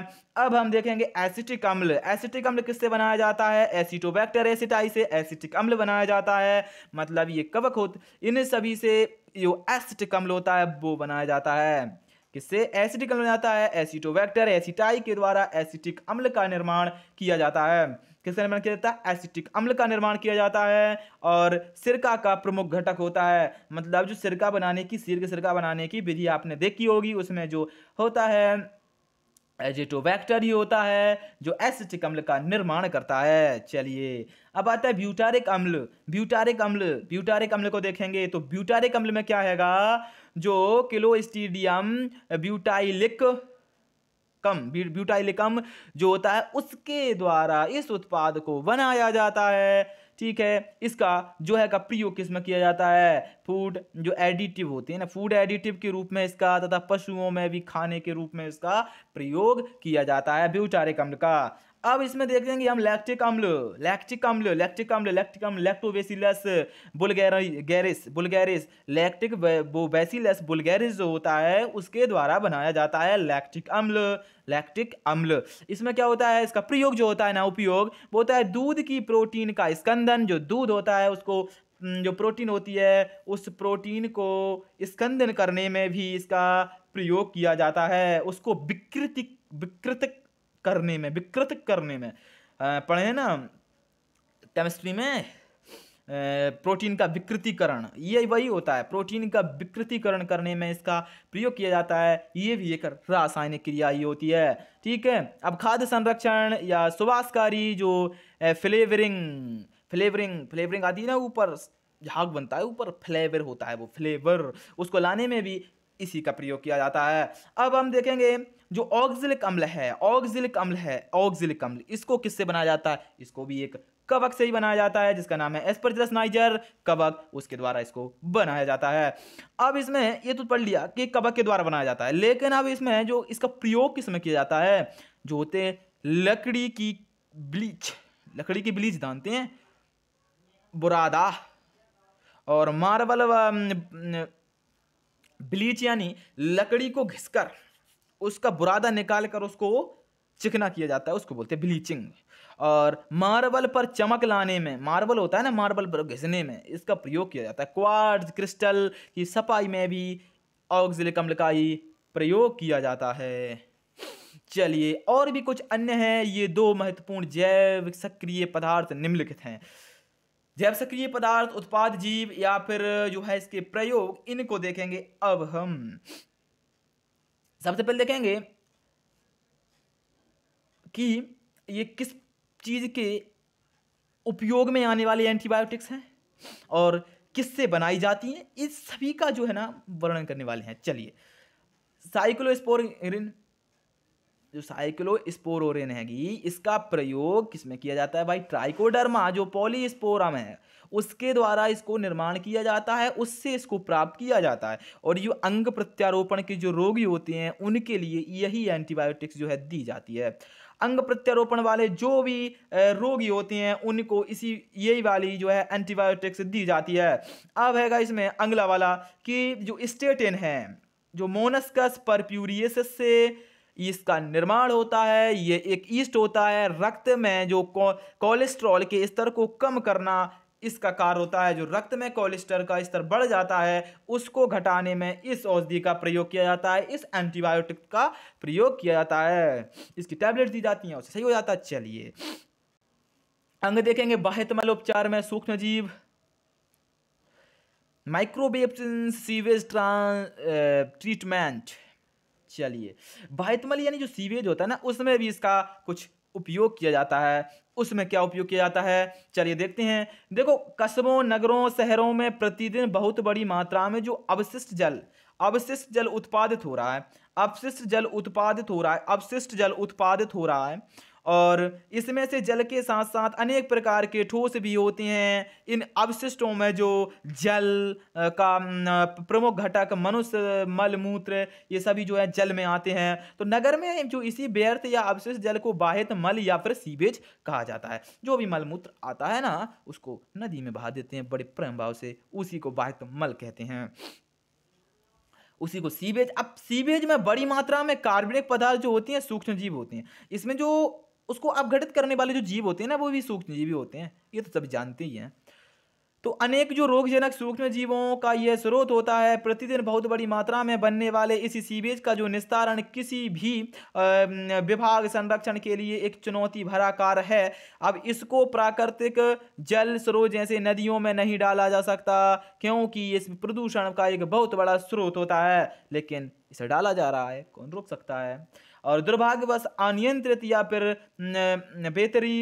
अब हम देखेंगे एसिटिक अम्ल एसिटिक अम्ल किससे बनाया जाता है एसिटोबैक्टर एसिटाई से एसिटिक अम्ल बनाया जाता है मतलब ये कवक हो इन सभी से जो एसिटिक अम्ल होता है वो बनाया जाता है किससे एसिटिक अम्ल जाता है एसिटोवैक्टर एसिटाई के द्वारा एसिटिक अम्ल का निर्माण किया जाता है किसका निर्माण किया जाता है एसिटिक अम्ल का निर्माण किया जाता है और सिरका का प्रमुख घटक होता है मतलब जो सिरका बनाने की के सिरका बनाने की विधि आपने देखी होगी उसमें जो होता है एजिटोबैक्टर ही होता है जो एसिटिक अम्ल का निर्माण करता है चलिए अब आता है ब्यूटारिक अम्ल ब्यूटारिक अम्ल ब्यूटारिक अम्ल को देखेंगे तो ब्यूटारिक अम्ल में क्या हैगा जो किलोस्टीडियम ब्यूटाइलिक कम ब्यूटाइलिकम जो होता है उसके द्वारा इस उत्पाद को बनाया जाता है ठीक है इसका जो है का प्रयोग किस में किया जाता है फूड जो एडिटिव होते हैं ना फूड एडिटिव के रूप में इसका तथा पशुओं में भी खाने के रूप में इसका प्रयोग किया जाता है ब्यूटारिक अम्ल का अब इसमें देख देंगे हम लैक्टिक अम्ल लैक्टिक अम्ल लैक्टिक अम्ल लैक्टिक अम्ल Lactobacillus bulgaricus bulgaricus lactic bacillus bulgaricus जो होता है उसके द्वारा बनाया जाता है लैक्टिक अम्ल लैक्टिक अम्ल इसमें क्या होता है इसका प्रयोग जो होता है ना उपयोग वो होता है दूध की प्रोटीन का स्कंदन जो दूध होता है उसको जो प्रोटीन होती है उस प्रोटीन को स्कंदन करने में भी इसका प्रयोग किया जाता है उसको विकृतिक विकृतिक करने में विकृत करने में पढ़े ना केमिस्ट्री में प्रोटीन का विकृतिकरण ये वही होता है प्रोटीन का विकृतिकरण करने में इसका प्रयोग किया जाता है ये भी एक रासायनिक क्रिया ही होती है ठीक है अब खाद्य संरक्षण या सुभाषकारी जो फ्लेवरिंग फ्लेवरिंग फ्लेवरिंग आती है ना ऊपर झाग बनता है ऊपर फ्लेवर होता है वो फ्लेवर उसको लाने में भी इसी का प्रयोग किया जाता है अब हम देखेंगे जो ऑक्जिलिक अम्ल है ऑक्जिलिक अम्ल है ऑक्जिलिक अम्ल इसको किससे बनाया जाता है इसको भी एक कवक से ही बनाया जाता है जिसका नाम है एस्परजस नाइजर कवक उसके द्वारा इसको बनाया जाता है अब इसमें ये तो पढ़ लिया कि कवक के द्वारा बनाया जाता है लेकिन अब इसमें जो इसका प्रयोग किस में किया जाता है जो होते हैं लकड़ी की ब्लीच लकड़ी की ब्लीच जानते हैं बुरादा और मार्बल ब्लीच यानी लकड़ी को घिसकर उसका बुरादा निकाल कर उसको चिकना किया जाता है उसको बोलते हैं ब्लीचिंग और मार्बल पर चमक लाने में मार्बल होता है ना मार्बल पर घिसने में इसका प्रयोग किया जाता है क्वार्ट्ज क्रिस्टल की सफाई में भी ऑक्सिलिक अम्ल का ही प्रयोग किया जाता है चलिए और भी कुछ अन्य हैं ये दो महत्वपूर्ण जैव सक्रिय पदार्थ निम्नलिखित हैं जैव सक्रिय पदार्थ उत्पाद जीव या फिर जो है इसके प्रयोग इनको देखेंगे अब हम सबसे पहले देखेंगे कि ये किस चीज़ के उपयोग में आने वाले एंटीबायोटिक्स हैं और किससे बनाई जाती हैं इस सभी का जो है ना वर्णन करने वाले हैं चलिए साइक्लोस्पोरिन जो साइक्लो हैगी इसका प्रयोग किसमें किया जाता है भाई ट्राइकोडर्मा जो पॉलीस्पोरम है उसके द्वारा इसको निर्माण किया जाता है उससे इसको प्राप्त किया जाता है और ये अंग प्रत्यारोपण के जो रोगी होते हैं उनके लिए यही एंटीबायोटिक्स जो है दी जाती है अंग प्रत्यारोपण वाले जो भी रोगी होते हैं उनको इसी यही वाली जो है एंटीबायोटिक्स दी जाती है अब हैगा इसमें अंगला वाला कि जो स्टेटिन है जो मोनस्कस परप्यूरियस से इसका निर्माण होता है ये एक ईस्ट होता है रक्त में जो कोलेस्ट्रॉल के स्तर को कम करना इसका कार्य होता है जो रक्त में कोलेस्टर का स्तर बढ़ जाता है उसको घटाने में इस औषधि का प्रयोग किया जाता है इस एंटीबायोटिक का प्रयोग किया जाता है इसकी टैबलेट दी जाती हैं उससे सही हो जाता है चलिए अंग देखेंगे बाह्यतमल उपचार में सूक्ष्म जीव माइक्रोवेव सीवेज ट्रांस ट्रीटमेंट चलिए बाहितमल यानी जो सीवेज होता है ना उसमें भी इसका कुछ उपयोग किया जाता है उसमें क्या उपयोग किया जाता है चलिए देखते हैं देखो कस्बों नगरों शहरों में प्रतिदिन बहुत बड़ी मात्रा में जो अवशिष्ट जल अवशिष्ट जल उत्पादित हो रहा है अवशिष्ट जल उत्पादित हो रहा है अवशिष्ट जल उत्पादित हो रहा है और इसमें से जल के साथ साथ अनेक प्रकार के ठोस भी होते हैं इन अवशिष्टों में जो जल का प्रमुख घटक मनुष्य मल मूत्र ये सभी जो है जल में आते हैं तो नगर में जो इसी व्यर्थ या अवशिष्ट जल को बाहित मल या फिर सीवेज कहा जाता है जो भी मलमूत्र आता है ना उसको नदी में बहा देते हैं बड़े प्रेम भाव से उसी को बाहित मल कहते हैं उसी को सीवेज अब सीवेज में बड़ी मात्रा में कार्बनिक पदार्थ जो होती हैं सूक्ष्म जीव होते हैं इसमें जो उसको अपघटित करने वाले जो जीव होते हैं ना वो भी सूक्ष्म जीव होते हैं ये तो सभी जानते ही हैं तो अनेक जो रोगजनक सूक्ष्म जीवों का यह स्रोत होता है प्रतिदिन बहुत बड़ी मात्रा में बनने वाले इस सीवेज का जो निस्तारण किसी भी विभाग संरक्षण के लिए एक चुनौती भरा कार्य है अब इसको प्राकृतिक जल स्रोत जैसे नदियों में नहीं डाला जा सकता क्योंकि इस प्रदूषण का एक बहुत बड़ा स्रोत होता है लेकिन इसे डाला जा रहा है कौन रोक सकता है और दुर्भाग्यवश अनियंत्रित या फिर बेहतरी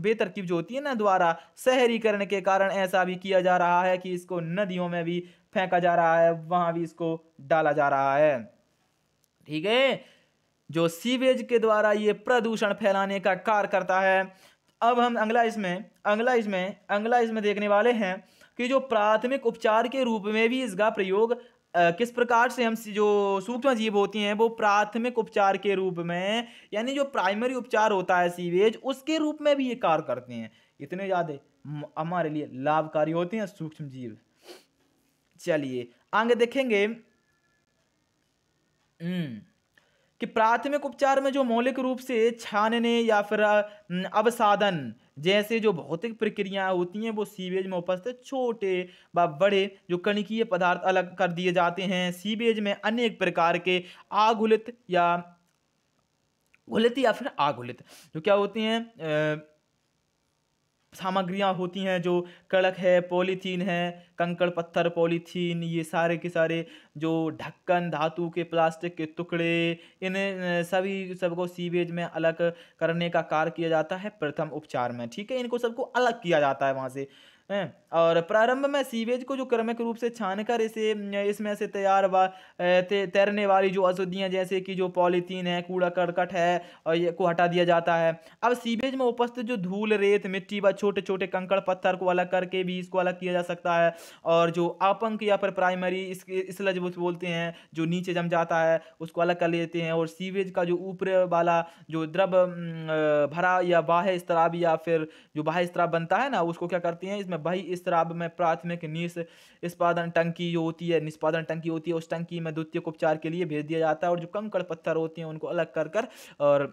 बेतरतीब जो होती है ना द्वारा शहरीकरण के कारण ऐसा भी किया जा रहा है कि इसको नदियों में भी फेंका जा रहा है वहाँ भी इसको डाला जा रहा है ठीक है जो सीवेज के द्वारा ये प्रदूषण फैलाने का कार्य करता है अब हम अंगला इसमें अंगला इसमें अंगला इसमें देखने वाले हैं कि जो प्राथमिक उपचार के रूप में भी इसका प्रयोग किस प्रकार से हम जो सूक्ष्म जीव होती हैं वो प्राथमिक उपचार के रूप में यानी जो प्राइमरी उपचार होता है सीवेज उसके रूप में भी ये कार्य करते हैं इतने ज़्यादा हमारे लिए लाभकारी होते हैं सूक्ष्म जीव चलिए आगे देखेंगे हम्म, कि प्राथमिक उपचार में जो मौलिक रूप से छानने या फिर अवसाधन जैसे जो भौतिक प्रक्रियाएं होती हैं वो सीवेज में उपस्थित छोटे व बड़े जो कणिकीय पदार्थ अलग कर दिए जाते हैं सीवेज में अनेक प्रकार के आघुलित या घुलित या फिर आघुलित जो क्या होते हैं सामग्रियाँ होती हैं जो कड़क है पॉलीथीन है कंकड़ पत्थर पॉलीथीन ये सारे के सारे जो ढक्कन धातु के प्लास्टिक के टुकड़े इन सभी सबको सीवेज में अलग करने का कार्य किया जाता है प्रथम उपचार में ठीक है इनको सबको अलग किया जाता है वहाँ से और प्रारंभ में सीवेज को जो क्रमिक रूप से छानकर इसे इसमें से तैयार वा तैरने वाली जो अशुद्धियाँ जैसे कि जो पॉलीथीन है कूड़ा करकट है और ये को हटा दिया जाता है अब सीवेज में उपस्थित जो धूल रेत मिट्टी व छोटे छोटे कंकड़ पत्थर को अलग करके भी इसको अलग किया जा सकता है और जो आपंक या फिर प्राइमरी इस इसलज बोलते हैं जो नीचे जम जाता है उसको अलग कर लेते हैं और सीवेज का जो ऊपर वाला जो द्रव भरा या बाह्य स्त्राव या फिर जो बाह्य स्त्राव बनता है ना उसको क्या करते हैं इसमें में भाई इस शराब में प्राथमिक निष्पादन टंकी जो होती है निष्पादन टंकी होती है उस टंकी में द्वितीय उपचार के लिए भेज दिया जाता है और जो कंकड़ पत्थर होते हैं उनको अलग कर कर और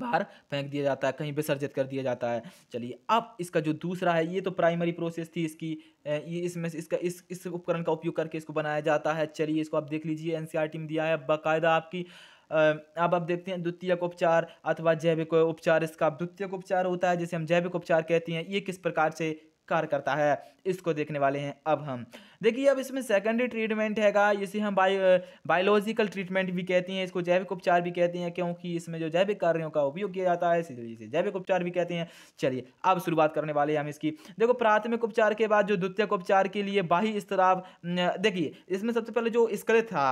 बाहर फेंक दिया जाता है कहीं विसर्जित कर दिया जाता है चलिए अब इसका जो दूसरा है ये तो प्राइमरी प्रोसेस थी इसकी ये इसमें इसका इस इस उपकरण का उपयोग करके इसको बनाया जाता है चलिए इसको आप देख लीजिए एनसीईआरटी में दिया है बाकायदा आपकी अब आप देखते हैं द्वितीय उपचार अथवा जैविक उपचार इसका द्वितीय उपचार होता है जिसे हम जैविक उपचार कहते हैं ये किस प्रकार से कार्य करता है इसको देखने वाले हैं अब हम देखिए अब इसमें सेकेंडरी ट्रीटमेंट हैगा जिसे हम बायो बायोलॉजिकल ट्रीटमेंट भी कहती हैं इसको जैविक उपचार भी कहते हैं क्योंकि इसमें जो जैविक कार्यों का उपयोग किया जाता है इसे जैविक उपचार भी कहते हैं चलिए अब शुरुआत करने वाले हैं हम इसकी देखो प्राथमिक उपचार के बाद जो द्वितीयक उपचार के लिए बाह्य स्त्राव देखिए इसमें सबसे पहले जो स्कल था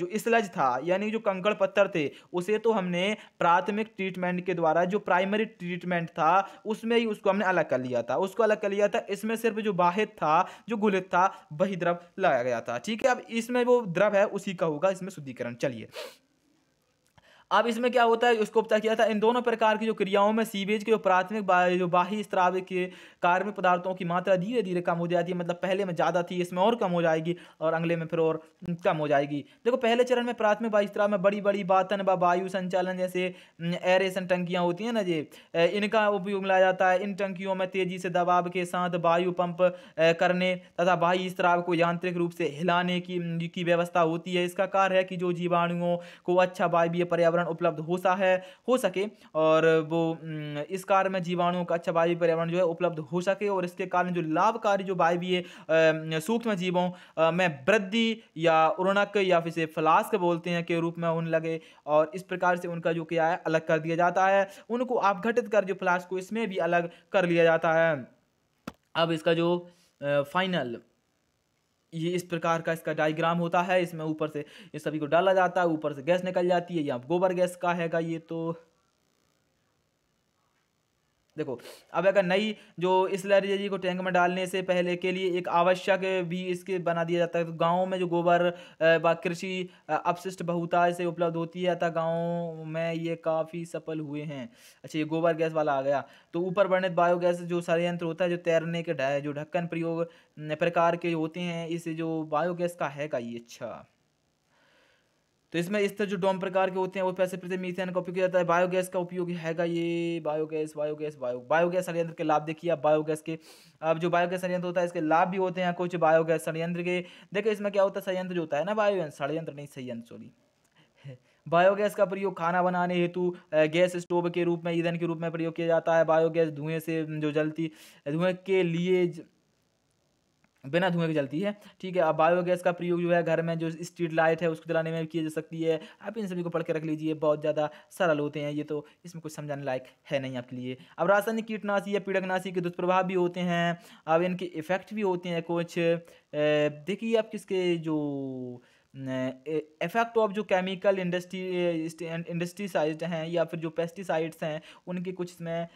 जो स्लज था यानी जो कंकड़ पत्थर थे उसे तो हमने प्राथमिक ट्रीटमेंट के द्वारा जो प्राइमरी ट्रीटमेंट था उसमें ही उसको हमने अलग कर लिया था उसको अलग कर लिया था इसमें सिर्फ जो बाहित था जो गुलित था वही द्रव लगाया गया था ठीक है अब इसमें वो द्रव है उसी का होगा इसमें शुद्धिकरण चलिए अब इसमें क्या होता है उसको उपचार किया जाता है इन दोनों प्रकार की जो क्रियाओं में सीवेज के जो प्राथमिक जो बाह्य स्त्राव के कार्मिक पदार्थों की मात्रा धीरे धीरे कम हो जाती है मतलब पहले में ज़्यादा थी इसमें और कम हो जाएगी और अगले में फिर और कम हो जाएगी देखो पहले चरण में प्राथमिक वायु स्त्राव में बड़ी बड़ी बातन व वायु संचालन जैसे एरेसन टंकियाँ होती हैं ना जी इनका उपयोग लाया जाता है इन टंकियों में तेजी से दबाव के साथ वायु पंप करने तथा बाह्य स्त्राव को यांत्रिक रूप से हिलाने की की व्यवस्था होती है इसका कार्य है कि जो जीवाणुओं को अच्छा वायवीय पर्यावरण पर्यावरण उपलब्ध हो सा है हो सके और वो इस कार्य में जीवाणुओं का अच्छा वायु पर्यावरण जो है उपलब्ध हो सके और इसके कारण जो लाभकारी जो वायवीय सूक्ष्म जीवों में वृद्धि या उर्णक या फिर फ्लास्क बोलते हैं के रूप में उन लगे और इस प्रकार से उनका जो क्या है अलग कर दिया जाता है उनको अपघटित कर जो फ्लास्क को इसमें भी अलग कर लिया जाता है अब इसका जो फाइनल uh, ये इस प्रकार का इसका डायग्राम होता है इसमें ऊपर से ये सभी को डाला जाता है ऊपर से गैस निकल जाती है या गोबर गैस का हैगा ये तो देखो अब अगर नई जो इस लहरेजी को टैंक में डालने से पहले के लिए एक आवश्यक भी इसके बना दिया जाता है तो गाँव में जो गोबर व कृषि अपशिष्ट बहुता से उपलब्ध होती है अतः गाँव में ये काफ़ी सफल हुए हैं अच्छा ये गोबर गैस वाला आ गया तो ऊपर वर्णित बायोगैस जो षडयंत्र होता है जो तैरने के जो ढक्कन प्रयोग प्रकार के होते हैं इस जो बायोगैस का है का ये अच्छा तो इसमें इस तरह जो डोम प्रकार के होते हैं वो पैसे प्रति मीथेन का उपयोग किया जाता है बायोगैस का उपयोग हैगा ये बायोगैस बायोगैस बायो बायोगैस संयंत्र के लाभ देखिए आप बायोगैस के अब जो बायोगैस संयंत्र होता है इसके लाभ भी होते हैं कुछ बायोगैस संयंत्र के देखिए इसमें क्या होता है संयंत्र जो होता है ना बायो षडयंत्र नहीं संयंत्र सॉरी बायोगैस का प्रयोग खाना बनाने हेतु गैस स्टोव के रूप में ईंधन के रूप में प्रयोग किया जाता है बायोगैस धुएं से जो जलती धुएं के लिए बिना धुएं के जलती है ठीक है अब बायोगैस का प्रयोग जो है घर में जो स्ट्रीट लाइट है उसको जलाने में भी की जा सकती है आप इन सभी को पढ़ के रख लीजिए बहुत ज़्यादा सरल होते हैं ये तो इसमें कुछ समझाने लायक है नहीं आपके लिए अब रासायनिक कीटनाशी या पीड़कनाशी के दुष्प्रभाव भी होते हैं अब इनके इफेक्ट भी होते हैं कुछ देखिए आप किसके जो इफेक्ट ऑफ तो जो केमिकल इंडस्ट्री इंडस्ट्रीसाइज हैं या फिर जो पेस्टिसाइड्स हैं उनके कुछ इसमें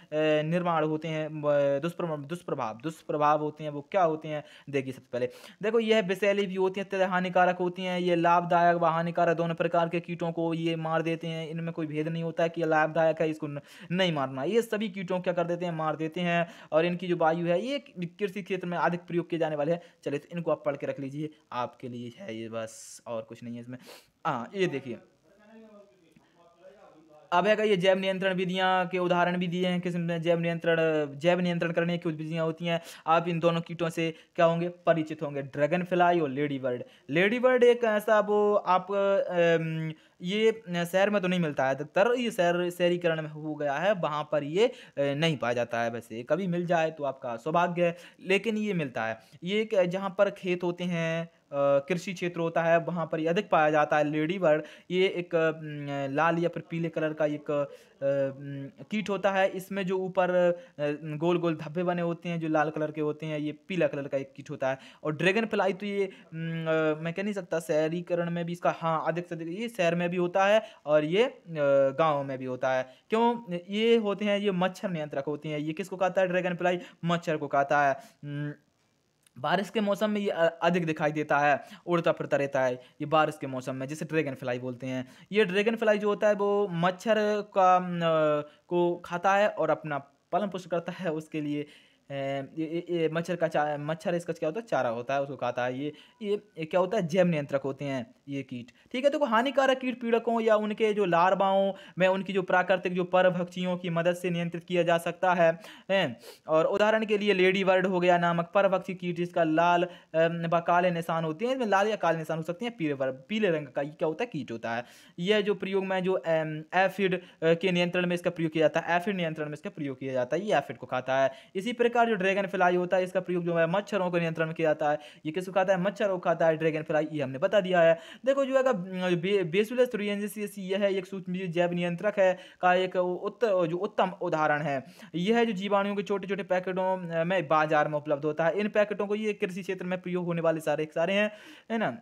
निर्माण होते हैं दुष्प्रभाव दुष्प्रभाव दुष्प्रभाव होते हैं वो क्या होते हैं देखिए सबसे पहले देखो यह विषैली भी होती हैं हानिकारक होती हैं ये लाभदायक व हानिकारक दोनों प्रकार के कीटों को ये मार देते हैं इनमें कोई भेद नहीं होता है कि लाभदायक है इसको नहीं मारना ये सभी कीटों क्या कर देते हैं मार देते हैं और इनकी जो वायु है ये कृषि क्षेत्र में अधिक प्रयोग किए जाने वाले हैं चलिए तो इनको आप पढ़ के रख लीजिए आपके लिए है ये बस और कुछ नहीं है इसमें हाँ ये देखिए अब है ये जैव नियंत्रण विधियाँ के उदाहरण भी दिए हैं किसमें जैव नियंत्रण जैव नियंत्रण करने की कुछ विधियाँ होती हैं आप इन दोनों कीटों से क्या होंगे परिचित होंगे ड्रैगन फ्लाई और लेडी बर्ड लेडी बर्ड एक ऐसा वो आप ये शहर में तो नहीं मिलता है अधिकतर ये शहर शहरीकरण में हो गया है वहाँ पर ये नहीं पाया जाता है वैसे कभी मिल जाए तो आपका सौभाग्य है लेकिन ये मिलता है ये जहाँ पर खेत होते हैं कृषि क्षेत्र होता है वहाँ पर ये अधिक पाया जाता है लेडी बर्ड ये एक लाल या फिर पीले कलर का एक कीट होता है इसमें जो ऊपर गोल गोल धब्बे बने होते हैं जो लाल कलर के होते हैं ये पीला कलर का एक कीट होता है और ड्रैगन फ्लाई तो ये मैं कह नहीं सकता शहरीकरण में भी इसका हाँ अधिक से अधिक ये शहर में भी होता है और ये गाँव में भी होता है क्यों ये होते हैं ये मच्छर नियंत्रक होते हैं ये किसको कहता है ड्रैगन फ्लाई मच्छर को कहता है बारिश के मौसम में ये अधिक दिखाई देता है उड़ता फिरता रहता है ये बारिश के मौसम में जिसे ड्रैगन फ्लाई बोलते हैं ये ड्रैगन फ्लाई जो होता है वो मच्छर का को खाता है और अपना पालन पोषण करता है उसके लिए मच्छर का मच्छर इसका क्या होता है चारा होता है उसको खाता है ये ये क्या होता है जैम नियंत्रक होते हैं ये कीट ठीक है तो हानिकारक कीट पीड़कों या उनके जो लार्वाओं में उनकी जो प्राकृतिक जो परभक्षियों की मदद से नियंत्रित किया जा सकता है और उदाहरण के लिए लेडी बर्ड हो गया नामक परभक्षी कीट जिसका लाल व काले निशान होते हैं इसमें लाल या काले निशान हो सकते हैं पीले पीले रंग का ये क्या होता है कीट होता है यह जो प्रयोग में जो एफिड के नियंत्रण में इसका प्रयोग किया जाता है एफिड नियंत्रण में इसका प्रयोग किया जाता है ये एफिड को खाता है इसी प्रकार प्रकार जो ड्रैगन फ्लाई होता है इसका प्रयोग जो है मच्छरों को नियंत्रण में किया जाता है ये किसको खाता है मच्छरों को खाता है ड्रैगन फ्लाई ये हमने बता दिया है देखो जो है बे, बेसुलस थ्रोजेंसिस यह है एक सूक्ष्म जैव नियंत्रक है का एक उत्तर जो उत्तम उदाहरण है यह है जो जीवाणुओं के छोटे छोटे पैकेटों में बाजार में उपलब्ध होता है इन पैकेटों को ये कृषि क्षेत्र में प्रयोग होने वाले सारे सारे हैं है ना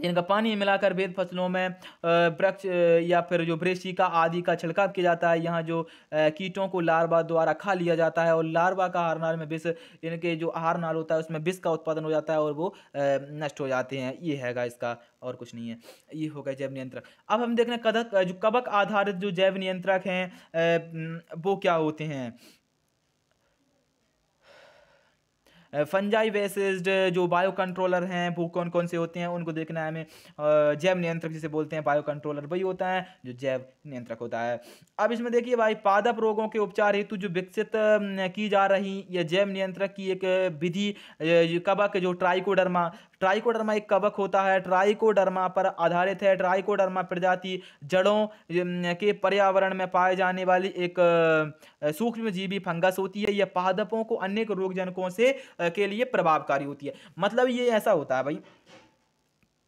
इनका पानी मिलाकर वेद फसलों में वृक्ष या फिर जो ब्रेसिका आदि का छिड़काव किया जाता है यहाँ जो कीटों को लार्वा द्वारा खा लिया जाता है और लार्वा का आहार नाल में विष इनके जो आहार नाल होता है उसमें विष का उत्पादन हो जाता है और वो नष्ट हो जाते हैं ये हैगा इसका और कुछ नहीं है ये हो गया जैव नियंत्रक अब हम देख रहे हैं कदक जो कबक आधारित जो जैव नियंत्रक हैं वो क्या होते हैं फंजाई बेसिस्ड जो बायो कंट्रोलर हैं वो कौन कौन से होते हैं उनको देखना है हमें जैव नियंत्रक जिसे बोलते हैं बायो कंट्रोलर वही होता है जो जैव नियंत्रक होता है अब इसमें देखिए भाई पादप रोगों के उपचार हेतु जो विकसित की जा रही यह जैव नियंत्रक की एक विधि कबक जो ट्राइकोडर्मा ट्राइकोडर्मा एक कवक होता है ट्राइकोडर्मा पर आधारित है ट्राइकोडर्मा प्रजाति जड़ों के पर्यावरण में पाए जाने वाली एक सूक्ष्मजीवी फंगस होती है यह पादपों को अनेक रोगजनकों से के लिए प्रभावकारी होती है मतलब ये ऐसा होता है भाई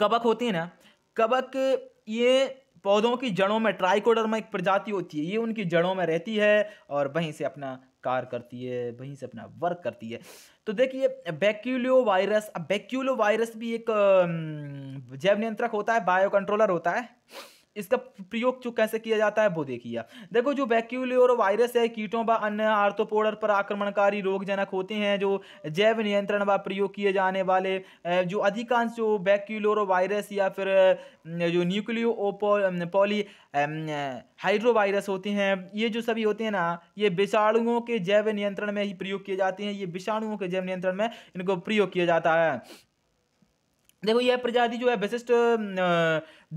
कवक होती है ना कवक ये पौधों की जड़ों में ट्राइकोडर्मा एक प्रजाति होती है ये उनकी जड़ों में रहती है और वहीं से अपना कार्य करती है वहीं से अपना वर्क करती है तो देखिए बैक्यूलियो वायरस अब बैक्यूलो वायरस भी एक जैव नियंत्रक होता है बायो कंट्रोलर होता है इसका प्रयोग जो कैसे किया जाता है वो देखिए देखो जो वैक्यूल वायरस है कीटों व अन्य आर्थोपोडर पर आक्रमणकारी रोगजनक होते हैं जो जैव नियंत्रण व प्रयोग किए जाने वाले जो अधिकांश जो वैक्यूलोरो वायरस या फिर जो न्यूक्लियो पॉली हाइड्रोवायरस होते हैं ये जो सभी होते हैं ना ये विषाणुओं के जैव नियंत्रण में ही प्रयोग किए जाते हैं ये विषाणुओं के जैव नियंत्रण में इनको प्रयोग किया जाता है देखो यह प्रजाति जो है विशिष्ट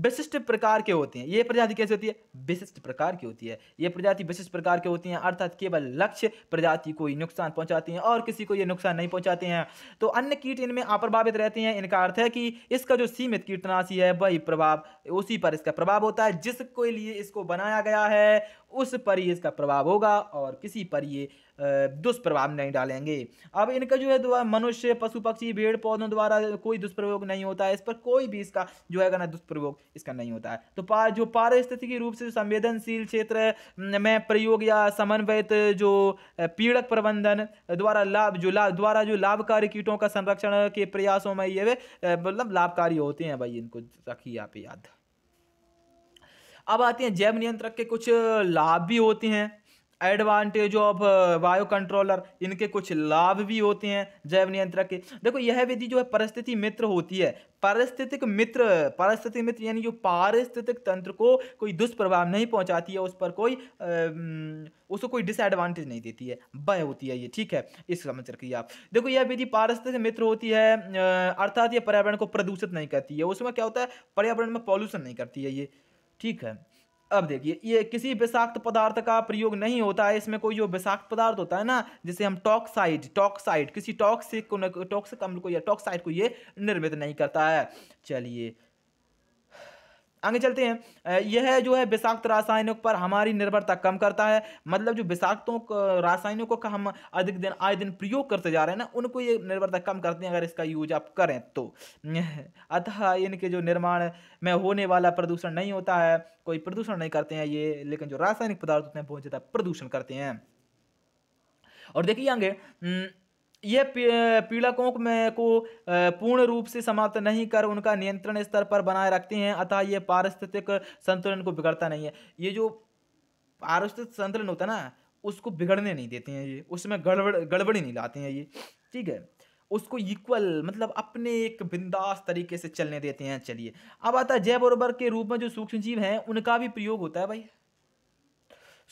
विशिष्ट प्रकार के होते हैं ये प्रजाति कैसे होती है विशिष्ट प्रकार की होती है ये प्रजाति विशिष्ट प्रकार के होती हैं अर्थात केवल लक्ष्य प्रजाति को ही नुकसान पहुंचाती हैं और किसी को ये नुकसान नहीं पहुंचाते हैं तो अन्य कीट इनमें अप्रभावित रहते हैं इनका अर्थ है कि इसका जो सीमित कीटनाशी है वही प्रभाव उसी पर इसका प्रभाव होता है जिसके लिए इसको बनाया गया है उस पर ये इसका प्रभाव होगा और किसी पर ये दुष्प्रभाव नहीं डालेंगे अब इनका जो है मनुष्य पशु पक्षी पेड़ पौधों द्वारा कोई दुष्प्रयोग नहीं होता है इस पर कोई भी इसका जो है ना दुष्प्रयोग इसका नहीं होता है तो पार जो पारिस्थितिकी रूप से संवेदनशील क्षेत्र में प्रयोग या समन्वयित जो पीड़क प्रबंधन द्वारा लाभ जो लाभ द्वारा जो लाभकारी कीटों का संरक्षण के प्रयासों में ये मतलब लाभकारी होते हैं भाई इनको रखिए आप याद अब आते हैं जैव नियंत्रक के कुछ लाभ भी होते हैं एडवांटेज ऑफ बायो कंट्रोलर इनके कुछ लाभ भी होते हैं जैव नियंत्रक के देखो यह विधि जो है परिस्थिति मित्र होती है पारिस्थितिक मित्र पारिस्थितिक मित्र यानी जो पारिस्थितिक तंत्र को कोई दुष्प्रभाव नहीं पहुंचाती है उस पर कोई उसको कोई डिसएडवांटेज नहीं देती है भय होती है ये ठीक है इस समझ रखिए आप देखो यह विधि पारिस्थितिक मित्र होती है अर्थात ये पर्यावरण को प्रदूषित नहीं करती है उसमें क्या होता है पर्यावरण में पॉल्यूशन नहीं करती है ये ठीक है अब देखिए ये किसी विषाक्त पदार्थ का प्रयोग नहीं होता है इसमें कोई जो विषाक्त पदार्थ होता है ना जिसे हम टॉक्साइड टॉक्साइड किसी टॉक्सिक टॉक्सिक अम्ल को या टॉक्साइड को ये निर्मित नहीं करता है चलिए आगे चलते हैं यह जो है विषाक्त रासायनों पर हमारी निर्भरता कम करता है मतलब जो विषाक्तों रासायनिकों का, का हम अधिक दिन आए दिन प्रयोग करते जा रहे हैं ना उनको ये निर्भरता कम करते हैं अगर इसका यूज आप करें तो अतः इनके जो निर्माण में होने वाला प्रदूषण नहीं होता है कोई प्रदूषण नहीं करते हैं ये लेकिन जो रासायनिक पदार्थ होते हैं बहुत ज़्यादा प्रदूषण करते हैं और देखिए आगे ये पीड़कों में को पूर्ण रूप से समाप्त नहीं कर उनका नियंत्रण स्तर पर बनाए रखते हैं अतः ये पारिस्थितिक संतुलन को बिगड़ता नहीं है ये जो पारिस्थितिक संतुलन होता है ना उसको बिगड़ने नहीं देते हैं ये उसमें गड़बड़ गड़बड़ी नहीं लाते हैं ये ठीक है उसको इक्वल मतलब अपने एक बिंदास तरीके से चलने देते हैं चलिए अब आता है जैव उर्वर के रूप में जो सूक्ष्म जीव हैं उनका भी प्रयोग होता है भाई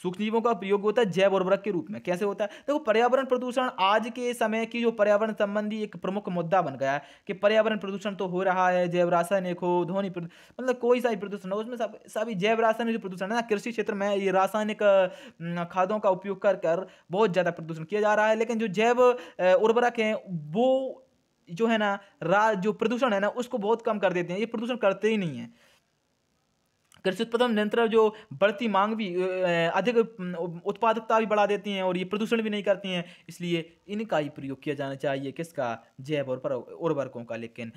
सूक्ष्मजीवों का प्रयोग होता है जैव उर्वरक के रूप में कैसे होता है देखो पर्यावरण प्रदूषण आज के समय की जो पर्यावरण संबंधी एक प्रमुख मुद्दा बन गया है कि पर्यावरण प्रदूषण तो हो रहा है जैव रासायनिक हो ध्वनि मतलब कोई सा भी प्रदूषण हो उसमें सभी जैव रासायनिक जो प्रदूषण है ना कृषि क्षेत्र में ये रासायनिक खादों का उपयोग कर कर बहुत ज़्यादा प्रदूषण किया जा रहा है लेकिन जो जैव उर्वरक हैं वो जो है ना रा जो प्रदूषण है ना उसको बहुत कम कर देते हैं ये प्रदूषण करते ही नहीं है कृषि उत्पादन निरंतर जो बढ़ती मांग भी अधिक उत्पादकता भी बढ़ा देती हैं और ये प्रदूषण भी नहीं करती हैं इसलिए इनका ही प्रयोग किया जाना चाहिए किसका जैव और उर्वरकों का लेकिन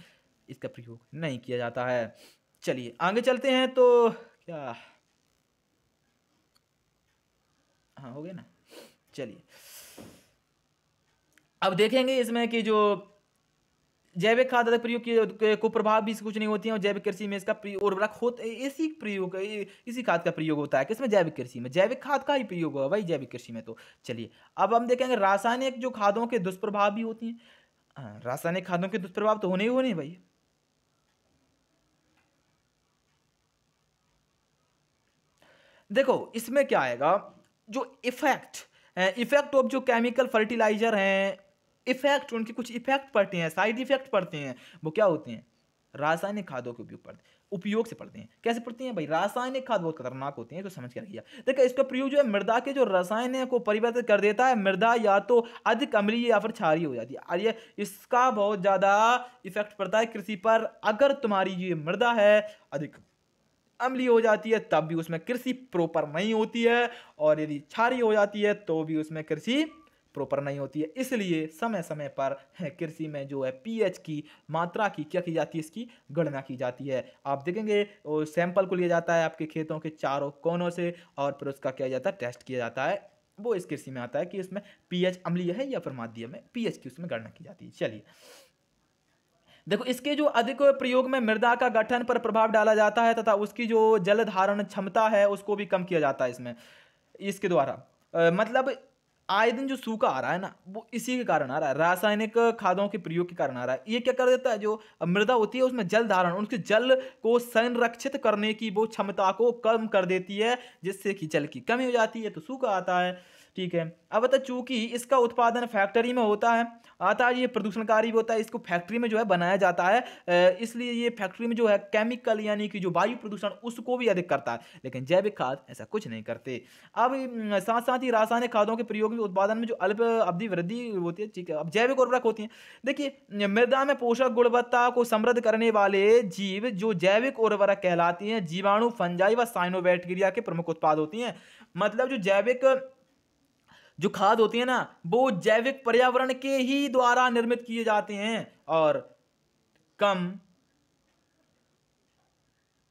इसका प्रयोग नहीं किया जाता है चलिए आगे चलते हैं तो क्या हाँ हो गया ना चलिए अब देखेंगे इसमें कि जो जैविक खाद अधिक प्रयोग की कुप्रभाव भी कुछ नहीं होती है और जैविक कृषि में इसका उर्वरक होता इसी प्रयोग इसी खाद का प्रयोग होता है किसमें जैविक कृषि में जैविक खाद का ही प्रयोग होगा भाई जैविक कृषि में तो चलिए अब हम देखेंगे रासायनिक जो खादों के दुष्प्रभाव भी होती हैं रासायनिक खादों के दुष्प्रभाव तो होने ही होने भाई देखो इसमें क्या आएगा जो इफेक्ट इफेक्ट ऑफ जो केमिकल फर्टिलाइजर हैं इफेक्ट उनके कुछ इफेक्ट पड़ते हैं साइड इफेक्ट पड़ते हैं वो क्या होते हैं रासायनिक खादों के उपयोग पड़ते उपयोग से पड़ते हैं कैसे पड़ते हैं भाई रासायनिक खाद बहुत खतरनाक होती है तो समझ के रखिए देखिए इसका प्रयोग जो है मृदा के जो रसायन है को परिवर्तित कर देता है मृदा या तो अधिक अम्लीय या फिर क्षारी हो जाती है ये इसका बहुत ज़्यादा इफेक्ट पड़ता है कृषि पर अगर तुम्हारी ये मृदा है अधिक अम्लीय हो जाती है तब भी उसमें कृषि प्रॉपर नहीं होती है और यदि क्षारी हो जाती है तो भी उसमें कृषि प्रॉपर नहीं होती है इसलिए समय समय पर कृषि में जो है पीएच की मात्रा की क्या की जाती है इसकी गणना की जाती है आप देखेंगे सैंपल को लिया जाता है आपके खेतों के चारों कोनों से और फिर उसका क्या जाता है टेस्ट किया जाता है वो इस कृषि में आता है कि इसमें पीएच अम्लीय है या फिर माध्यम में पीएच की उसमें गणना की जाती है चलिए देखो इसके जो अधिक प्रयोग में मृदा का गठन पर प्रभाव डाला जाता है तथा उसकी जो जल धारण क्षमता है उसको भी कम किया जाता है इसमें इसके द्वारा मतलब आए दिन जो सूखा आ रहा है ना वो इसी के कारण आ रहा है रासायनिक खादों के प्रयोग के कारण आ रहा है ये क्या कर देता है जो मृदा होती है उसमें जल धारण उसके जल को संरक्षित करने की वो क्षमता को कम कर देती है जिससे कि जल की कमी हो जाती है तो सूखा आता है ठीक है अब बता चूंकि इसका उत्पादन फैक्ट्री में होता है आता ये प्रदूषणकारी भी होता है इसको फैक्ट्री में जो है बनाया जाता है इसलिए ये फैक्ट्री में जो है केमिकल यानी कि जो वायु प्रदूषण उसको भी अधिक करता है लेकिन जैविक खाद ऐसा कुछ नहीं करते अब साथ साथ ही रासायनिक खादों के प्रयोग में उत्पादन में जो अल्प अवधि वृद्धि होती है ठीक है अब जैविक उर्वरक होती है देखिए मृदा में पोषक गुणवत्ता को समृद्ध करने वाले जीव जो जैविक उर्वरक कहलाती हैं जीवाणु फंजाई व साइनोबैक्टीरिया के प्रमुख उत्पाद होती हैं मतलब जो जैविक जो खाद होती है ना वो जैविक पर्यावरण के ही द्वारा निर्मित किए जाते हैं और कम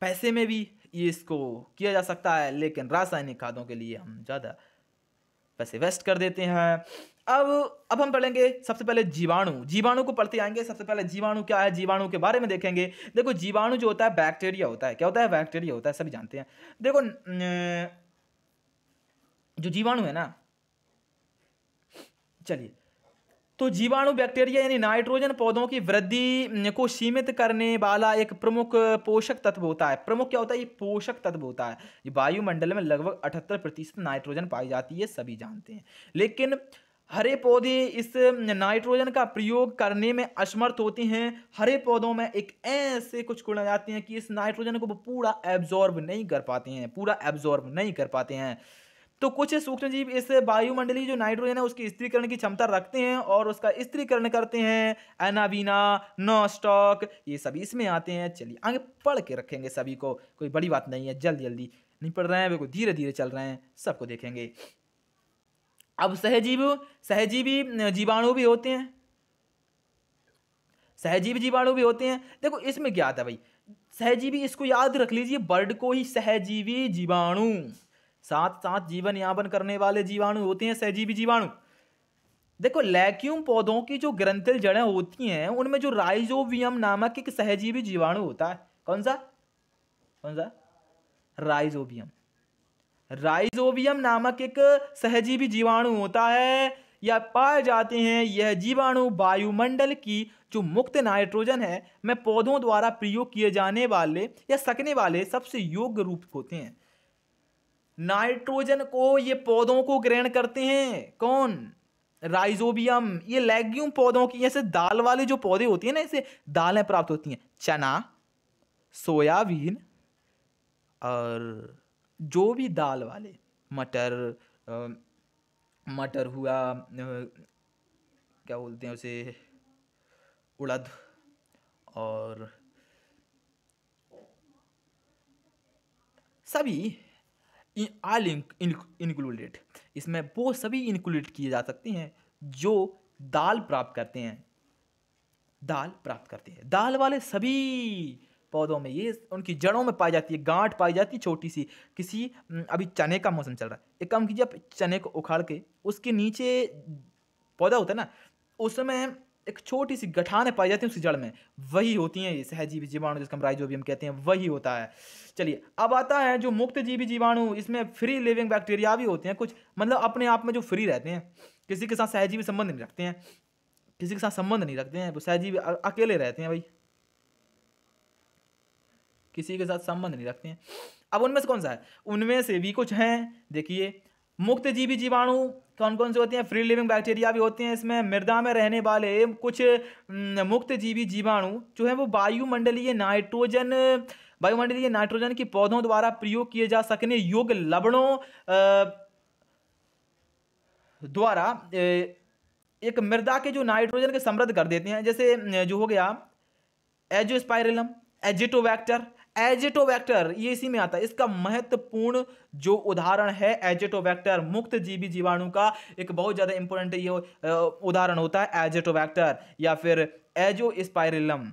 पैसे में भी ये इसको किया जा सकता है लेकिन रासायनिक खादों के लिए हम ज़्यादा पैसे वेस्ट कर देते हैं अब अब हम पढ़ेंगे सबसे पहले जीवाणु जीवाणु को पढ़ते आएंगे सबसे पहले जीवाणु क्या है जीवाणु के बारे में देखेंगे देखो जीवाणु जो होता है बैक्टीरिया होता है क्या होता है बैक्टीरिया होता है सभी जानते हैं देखो जो जीवाणु है ना चलिए तो जीवाणु बैक्टीरिया यानी नाइट्रोजन पौधों की वृद्धि को सीमित करने वाला एक प्रमुख पोषक तत्व होता है प्रमुख क्या होता है ये पोषक तत्व होता है वायुमंडल में लगभग अठहत्तर प्रतिशत नाइट्रोजन पाई जाती है सभी जानते हैं लेकिन हरे पौधे इस नाइट्रोजन का प्रयोग करने में असमर्थ होते हैं हरे पौधों में एक ऐसे कुछ गुण आ जाते हैं कि इस नाइट्रोजन को वो पूरा एब्जॉर्ब नहीं कर पाते हैं पूरा एब्जॉर्ब नहीं कर पाते हैं तो कुछ सूक्ष्मजीव इस वायुमंडलीय जो नाइट्रोजन है उसकी स्त्रीकरण की क्षमता रखते हैं और उसका स्त्रीकरण करते हैं एनाबीना नॉस्टॉक ये सभी इसमें आते हैं चलिए आगे पढ़ के रखेंगे सभी को कोई बड़ी बात नहीं है जल्दी जल्दी नहीं पढ़ रहे हैं बिल्कुल धीरे धीरे चल रहे हैं सबको देखेंगे अब सहजीव सहजीवी जीवाणु भी होते हैं सहजीवी जीवाणु भी होते हैं देखो इसमें क्या आता है भाई सहजीवी इसको याद रख लीजिए बर्ड को ही सहजीवी जीवाणु साथ साथ जीवन यापन करने वाले जीवाणु होते हैं सहजीवी जीवाणु देखो लैक्यूम पौधों की जो ग्रंथिल जड़ें होती हैं उनमें जो राइजोवियम नामक एक सहजीवी जीवाणु होता है कौन सा कौन सा राइजोवियम राइजोवियम नामक एक सहजीवी जीवाणु होता है या पाए जाते हैं यह जीवाणु वायुमंडल की जो मुक्त नाइट्रोजन है में पौधों द्वारा प्रयोग किए जाने वाले या सकने वाले सबसे योग्य रूप होते हैं नाइट्रोजन को ये पौधों को ग्रहण करते हैं कौन राइजोबियम ये लेग्यूम पौधों की जैसे दाल वाले जो पौधे होती हैं ना इसे दालें प्राप्त होती हैं चना सोयाबीन और जो भी दाल वाले मटर मटर हुआ क्या बोलते हैं उसे उड़द और सभी आल इनक्लूडेड इसमें वो सभी इंक्लूडेड किए जा सकते हैं जो दाल प्राप्त करते हैं दाल प्राप्त करते हैं दाल वाले सभी पौधों में ये उनकी जड़ों में पाई जाती है गांठ पाई जाती है छोटी सी किसी अभी चने का मौसम चल रहा है एक काम कीजिए आप चने को उखाड़ के उसके नीचे पौधा होता है ना उसमें एक छोटी सी गठाने पाई जाती है उसकी जड़ में वही होती हैं ये सहजीवी जीवाणु जिसका हम राइजोबियम कहते हैं वही होता है चलिए अब आता है जो मुक्त जीवी जीवाणु इसमें फ्री लिविंग बैक्टीरिया भी होते हैं कुछ मतलब अपने आप में जो फ्री रहते हैं किसी के साथ सहजीवी संबंध नहीं रखते हैं किसी के साथ संबंध नहीं रखते हैं वो सहजीवी अकेले रहते हैं भाई किसी के साथ संबंध नहीं रखते हैं अब उनमें से कौन सा है उनमें से भी कुछ हैं देखिए मुक्त जीवी जीवाणु कौन कौन से होते हैं फ्री लिविंग बैक्टीरिया भी होते हैं इसमें मृदा में रहने वाले कुछ मुक्त जीवी जीवाणु जो है वो वायुमंडलीय नाइट्रोजन वायुमंडलीय नाइट्रोजन की पौधों द्वारा प्रयोग किए जा सकने योग्य लवणों द्वारा एक मृदा के जो नाइट्रोजन के समृद्ध कर देते हैं जैसे जो हो गया एजोस्पायरलम एजिटोवैक्टर एजेटो वैक्टर ये इसी में आता है इसका महत्वपूर्ण जो उदाहरण है एजेटो वैक्टर मुक्त जीवी जीवाणु का एक बहुत ज़्यादा इंपॉर्टेंट ये उदाहरण होता है एजेटो वैक्टर या फिर एजो स्पायरिलम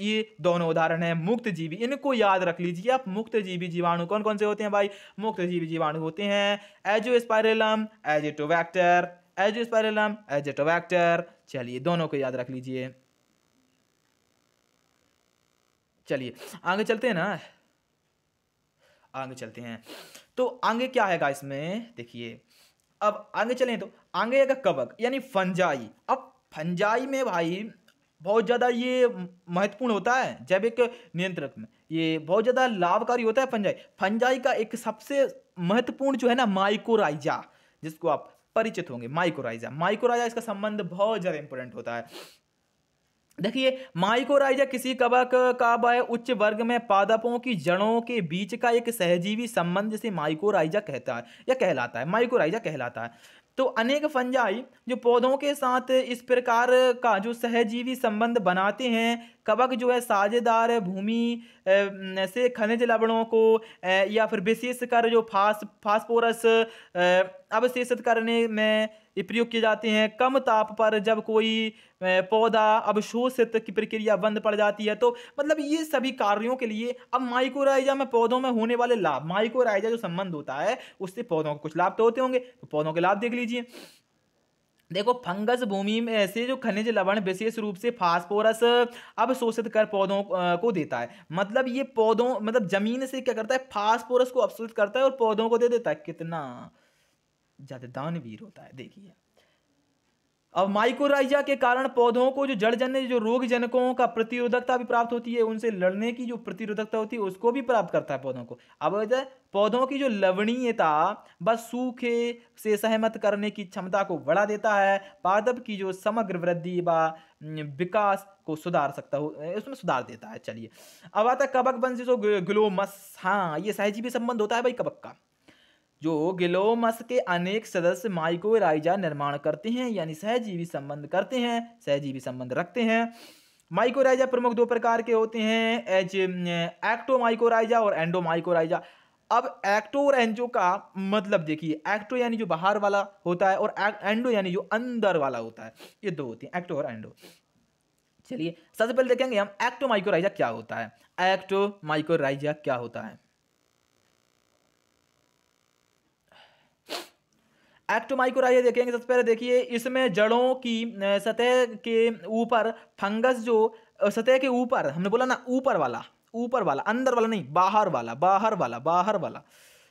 ये दोनों उदाहरण हैं मुक्त जीवी इनको याद रख लीजिए आप मुक्त जीवी जीवाणु कौन कौन से होते हैं भाई मुक्त जीवी जीवाणु होते हैं एजो स्पायरिलम एजेटोवैक्टर एजो स्पायरिलम एजेटोवैक्टर चलिए दोनों को याद रख लीजिए चलिए आगे चलते हैं ना आगे चलते हैं तो आगे क्या है गाइस में देखिए अब आगे चलें तो आगे आएगा कवक यानी फंजाई अब फंजाई में भाई बहुत ज़्यादा ये महत्वपूर्ण होता है जैविक नियंत्रक में ये बहुत ज़्यादा लाभकारी होता है फंजाई फंजाई का एक सबसे महत्वपूर्ण जो है ना माइकोराइजा जिसको आप परिचित होंगे माइकोराइजा माइकोराइजा इसका संबंध बहुत ज़्यादा इंपॉर्टेंट होता है देखिए माइकोराइजा किसी कवक वह उच्च वर्ग में पादपों की जड़ों के बीच का एक सहजीवी संबंध जिसे माइकोराइजा कहता है या कहलाता है माइकोराइजा कहलाता है तो अनेक फंजाई जो पौधों के साथ इस प्रकार का जो सहजीवी संबंध बनाते हैं कवक जो है साझेदार भूमि से खनिज लवणों को या फिर विशेषकर जो फास फास्फोरस अवशेषित करने में प्रयोग किए जाते हैं कम ताप पर जब कोई पौधा अवशोषित की प्रक्रिया बंद पड़ जाती है तो मतलब ये सभी कार्यों के लिए अब माइकोराइजा में पौधों में होने वाले लाभ माइकोराइजा जो संबंध होता है उससे पौधों को कुछ लाभ तो होते होंगे तो पौधों के लाभ देख लीजिए देखो फंगस भूमि में से जो खनिज लवण विशेष रूप से फास्फोरस अवशोषित कर पौधों को देता है मतलब ये पौधों मतलब जमीन से क्या करता है फास्फोरस को अवशोषित करता है और पौधों को दे देता है कितना ज्यादा दानवीर होता है देखिए अब माइकोराइजा के कारण पौधों को जो जड़जन्य जो रोग जनकों का प्रतिरोधकता भी प्राप्त होती है उनसे लड़ने की जो प्रतिरोधकता होती है उसको भी प्राप्त करता है पौधों को अब पौधों की जो लवणीयता बस सूखे से सहमत करने की क्षमता को बढ़ा देता है पादप की जो समग्र वृद्धि व विकास को सुधार सकता हो उसमें सुधार देता है चलिए अब आता है कबक वंश जो ग्लोमस हाँ ये सहजीवी संबंध होता है भाई कबक का जो गिलोमस के अनेक सदस्य माइकोराइजा निर्माण करते हैं यानी सहजीवी संबंध करते हैं सहजीवी संबंध रखते हैं माइकोराइजा प्रमुख दो प्रकार के होते हैं एज एक्टोमाइकोराइजा और एंडोमाइकोराइजा अब एक्टो और एंजो का मतलब देखिए एक्टो यानी जो बाहर वाला होता है और एंडो यानी जो अंदर वाला होता है ये दो होती हैं एक्टो और एंडो चलिए सबसे पहले देखेंगे हम एक्टोमाइकोराइजा क्या होता है एक्टोमाइकोराइजा क्या होता है एक्टोमाइकोराइजा देखेंगे सबसे पहले देखिए इसमें जड़ों की सतह के ऊपर फंगस जो सतह के ऊपर हमने बोला ना ऊपर वाला ऊपर वाला अंदर वाला नहीं बाहर वाला बाहर वाला बाहर वाला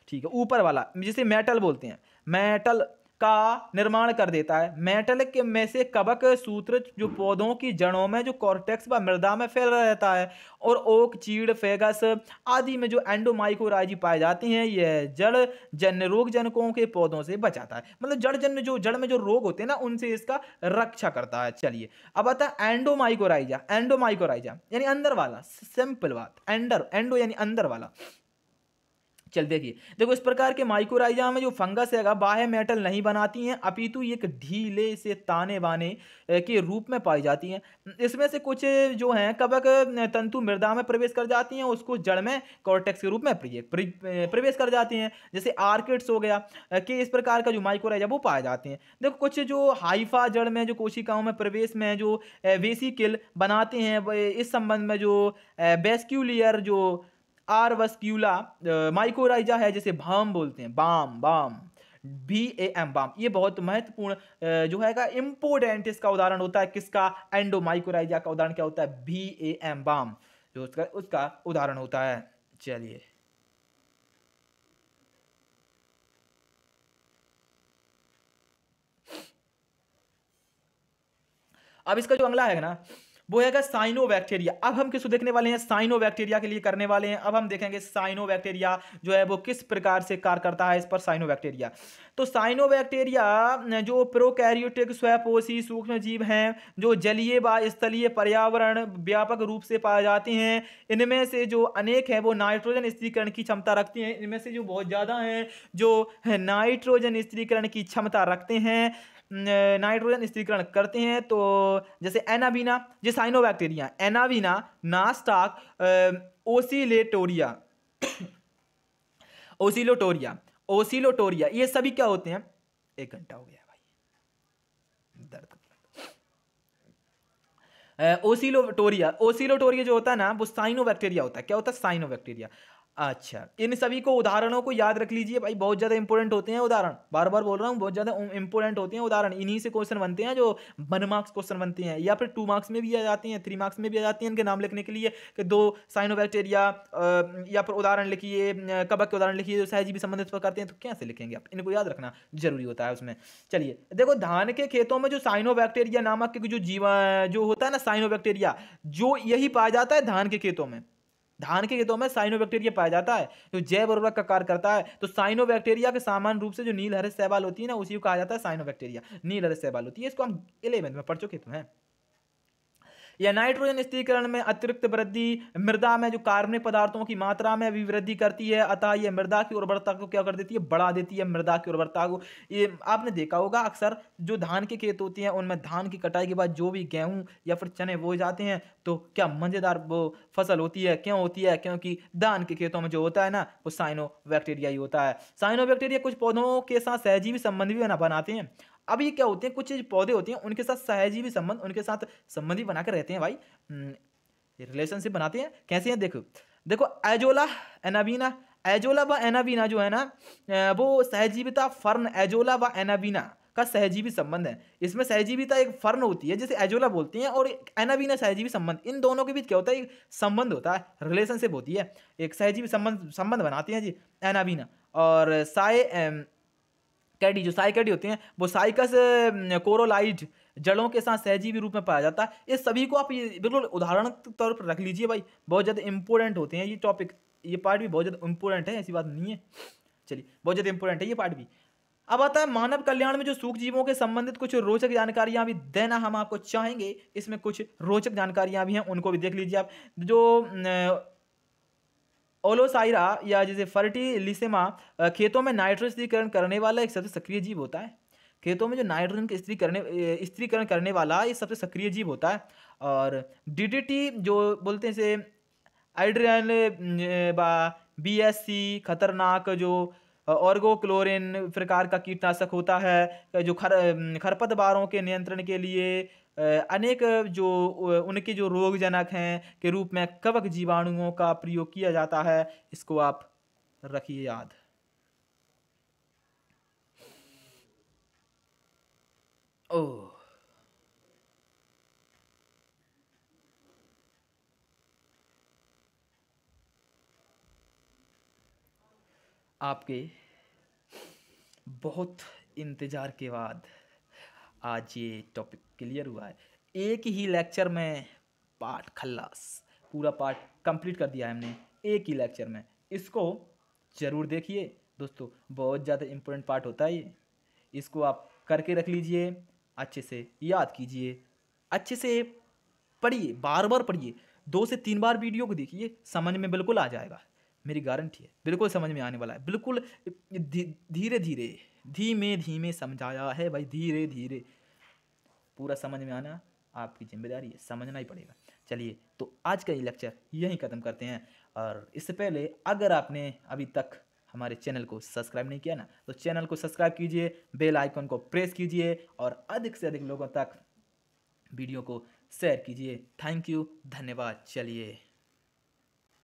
ठीक है ऊपर वाला जिसे मेटल बोलते हैं मेटल का निर्माण कर देता है मेटल के में से कवक सूत्र जो पौधों की जड़ों में जो कॉर्टेक्स व मृदा में फैल रहता है और ओक चीड़ फेगस आदि में जो एंडोमाइकोराइजी पाए जाते हैं यह जड़ जन्य रोग जनकों के पौधों से बचाता है मतलब जड़ जन्य जो जड़ में जो रोग होते हैं ना उनसे इसका रक्षा करता है चलिए अब आता है एंडोमाइकोराइजा एंडोमाइकोराइजा यानी अंदर वाला सिंपल बात एंडर एंडो यानी अंदर वाला चल देखिए देखो इस प्रकार के माइकोराइजा में जो फंगस है बाह्य मेटल नहीं बनाती हैं अपितु एक ढीले से ताने बाने के रूप में पाई जाती हैं इसमें से कुछ जो हैं कबक तंतु मृदा में प्रवेश कर जाती हैं उसको जड़ में कॉर्टेक्स के रूप में प्रवेश कर जाती हैं जैसे आर्किड्स हो गया कि इस प्रकार का जो माइकोराइजा वो पाए जाते हैं देखो कुछ जो हाइफा जड़ में जो कोशिकाओं में प्रवेश में जो वेसिकल बनाते हैं इस संबंध में जो बेस्क्यूलियर जो आर वस्क्यूला माइकोराइजा है जैसे भाम बोलते हैं BAM BAM B A M BAM ये बहुत महत्वपूर्ण जो है इम्पोर्टेंट इसका उदाहरण होता है किसका एंडोमाइकोराइजा का उदाहरण क्या होता है बी ए एम बाम जो उसका उसका उदाहरण होता है चलिए अब इसका जो अगला है ना वो है साइनो बैक्टीरिया अब हम किसको देखने वाले हैं साइनो बैक्टीरिया के लिए करने वाले हैं अब हम देखेंगे साइनो बैक्टीरिया जो है वो किस प्रकार से कार्य करता है इस पर साइनो बैक्टीरिया तो साइनो बैक्टीरिया जो प्रोकैरियोटिक स्वयपोषी सूक्ष्म जीव हैं जो जलीय व स्थलीय पर्यावरण व्यापक रूप से पाए जाते हैं इनमें से जो अनेक हैं वो नाइट्रोजन स्त्रीकरण की क्षमता रखते हैं इनमें से जो बहुत ज़्यादा हैं जो नाइट्रोजन स्त्रीकरण की क्षमता रखते हैं नाइट्रोजन स्थिरीकरण करते हैं तो जैसे एनाबीना ये बैक्टीरिया एनाबीना नास्टाक ओसीलेटोरिया ओसिलोटोरिया ओसिलोटोरिया ये सभी क्या होते हैं एक घंटा हो गया भाई दर्द ओसिलोटोरिया ओसिलोटोरिया जो होता है ना वो साइनो बैक्टीरिया होता है क्या होता है साइनो बैक्टीरिया अच्छा इन सभी को उदाहरणों को याद रख लीजिए भाई बहुत ज़्यादा इंपॉर्टेंट होते हैं उदाहरण बार बार बोल रहा हूँ बहुत ज़्यादा इंपॉर्टेंट होते हैं उदाहरण इन्हीं से क्वेश्चन बनते हैं जो वन मार्क्स क्वेश्चन बनते हैं या फिर टू मार्क्स में भी आ जाते हैं थ्री मार्क्स में भी आ जाते हैं इनके नाम लिखने के लिए कि दो साइनोबैक्टेरिया या फिर उदाहरण लिखिए कबक के उदाहरण लिखिए जो सहजी संबंधित पर करते हैं तो कैसे लिखेंगे आप इनको याद रखना जरूरी होता है उसमें चलिए देखो धान के खेतों में जो साइनोबैक्टेरिया नामक जो जीवा जो होता है ना साइनोबैक्टेरिया जो यही पाया जाता है धान के खेतों में धान के खेतों में साइनोबैक्टीरिया पाया जाता है जो जैव उर्वरक का कार्य करता है तो साइनोबैक्टीरिया के सामान्य रूप से जो नील हरे सहबाल होती है ना उसी को कहा जाता है साइनोबैक्टीरिया नील हरे सहबाल होती है इसको हम इलेवेंथ में पढ़ चुके हैं या नाइट्रोजन स्थिरीकरण में अतिरिक्त वृद्धि मृदा में जो कार्बनिक पदार्थों की मात्रा में भी वृद्धि करती है अतः यह मृदा की उर्वरता को क्या कर देती है बढ़ा देती है मृदा की उर्वरता को ये आपने देखा होगा अक्सर जो धान के खेत होते हैं उनमें धान की कटाई के बाद जो भी गेहूँ या फिर चने बोए जाते हैं तो क्या मज़ेदार वो फसल होती है क्यों होती है क्योंकि धान के खेतों में जो होता है ना वो साइनो बैक्टीरिया ही होता है साइनो बैक्टीरिया कुछ पौधों के साथ सहजीवी संबंध भी बनाते हैं अब ये क्या होते हैं कुछ पौधे होते हैं उनके साथ सहजीवी संबंध उनके साथ संबंधी बनाकर रहते हैं भाई रिलेशनशिप हम्म, बनाते हैं कैसे हैं देखो देखो एजोला एनाबीना एजोला व एनाबीना जो है ना वो सहजीविता फर्न एजोला व एनाबीना का सहजीवी संबंध है इसमें सहजीविता एक फर्न होती है जिसे एजोला बोलते हैं और एनाबीना सहजीवी संबंध इन दोनों के बीच क्या होता है एक संबंध होता है रिलेशनशिप होती है एक सहजीवी संबंध संबंध बनाते हैं जी एनाबीना और साय कैडी जो साइकैडी होती हैं वो साइकस कोरोलाइड जड़ों के साथ सहजीवी रूप में पाया जाता है ये सभी को आप ये बिल्कुल उदाहरण तौर पर रख लीजिए भाई बहुत ज़्यादा इंपॉर्टेंट होते हैं ये टॉपिक ये पार्ट भी बहुत ज़्यादा इंपॉर्टेंट है ऐसी बात नहीं है चलिए बहुत ज़्यादा इंपॉर्टेंट है ये पार्ट भी अब आता है मानव कल्याण में जो जीवों के संबंधित कुछ रोचक जानकारियां भी देना हम आपको चाहेंगे इसमें कुछ रोचक जानकारियां भी हैं उनको भी देख लीजिए आप जो ओलोसाइरा या जैसे फर्टिलिसेमा खेतों में नाइट्रोजन स्त्रीकरण करने वाला एक सबसे सक्रिय जीव होता है खेतों में जो नाइट्रोजन के स्त्री करने स्त्रीकरण करने वाला ये सबसे सक्रिय जीव होता है और डीडीटी जो बोलते हैं से आइड्रियन बा बी एस सी खतरनाक जो ऑर्गोक्लोरिन प्रकार का कीटनाशक होता है जो खर खरपतवारों के नियंत्रण के लिए अनेक जो उनके जो रोगजनक हैं के रूप में कवक जीवाणुओं का प्रयोग किया जाता है इसको आप रखिए याद ओ आपके बहुत इंतज़ार के बाद आज ये टॉपिक क्लियर हुआ है एक ही लेक्चर में पार्ट खल्लास पूरा पार्ट कंप्लीट कर दिया है हमने एक ही लेक्चर में इसको ज़रूर देखिए दोस्तों बहुत ज़्यादा इम्पोर्टेंट पार्ट होता है ये इसको आप करके रख लीजिए अच्छे से याद कीजिए अच्छे से पढ़िए बार बार पढ़िए दो से तीन बार वीडियो को देखिए समझ में बिल्कुल आ जाएगा मेरी गारंटी है बिल्कुल समझ में आने वाला है बिल्कुल धीरे धीरे धीमे धीमे समझाया है भाई धीरे धीरे पूरा समझ में आना आपकी जिम्मेदारी है समझना ही पड़ेगा चलिए तो आज का ये लेक्चर यहीं ख़त्म करते हैं और इससे पहले अगर आपने अभी तक हमारे चैनल को सब्सक्राइब नहीं किया ना तो चैनल को सब्सक्राइब कीजिए बेल आइकन को प्रेस कीजिए और अधिक से अधिक लोगों तक वीडियो को शेयर कीजिए थैंक यू धन्यवाद चलिए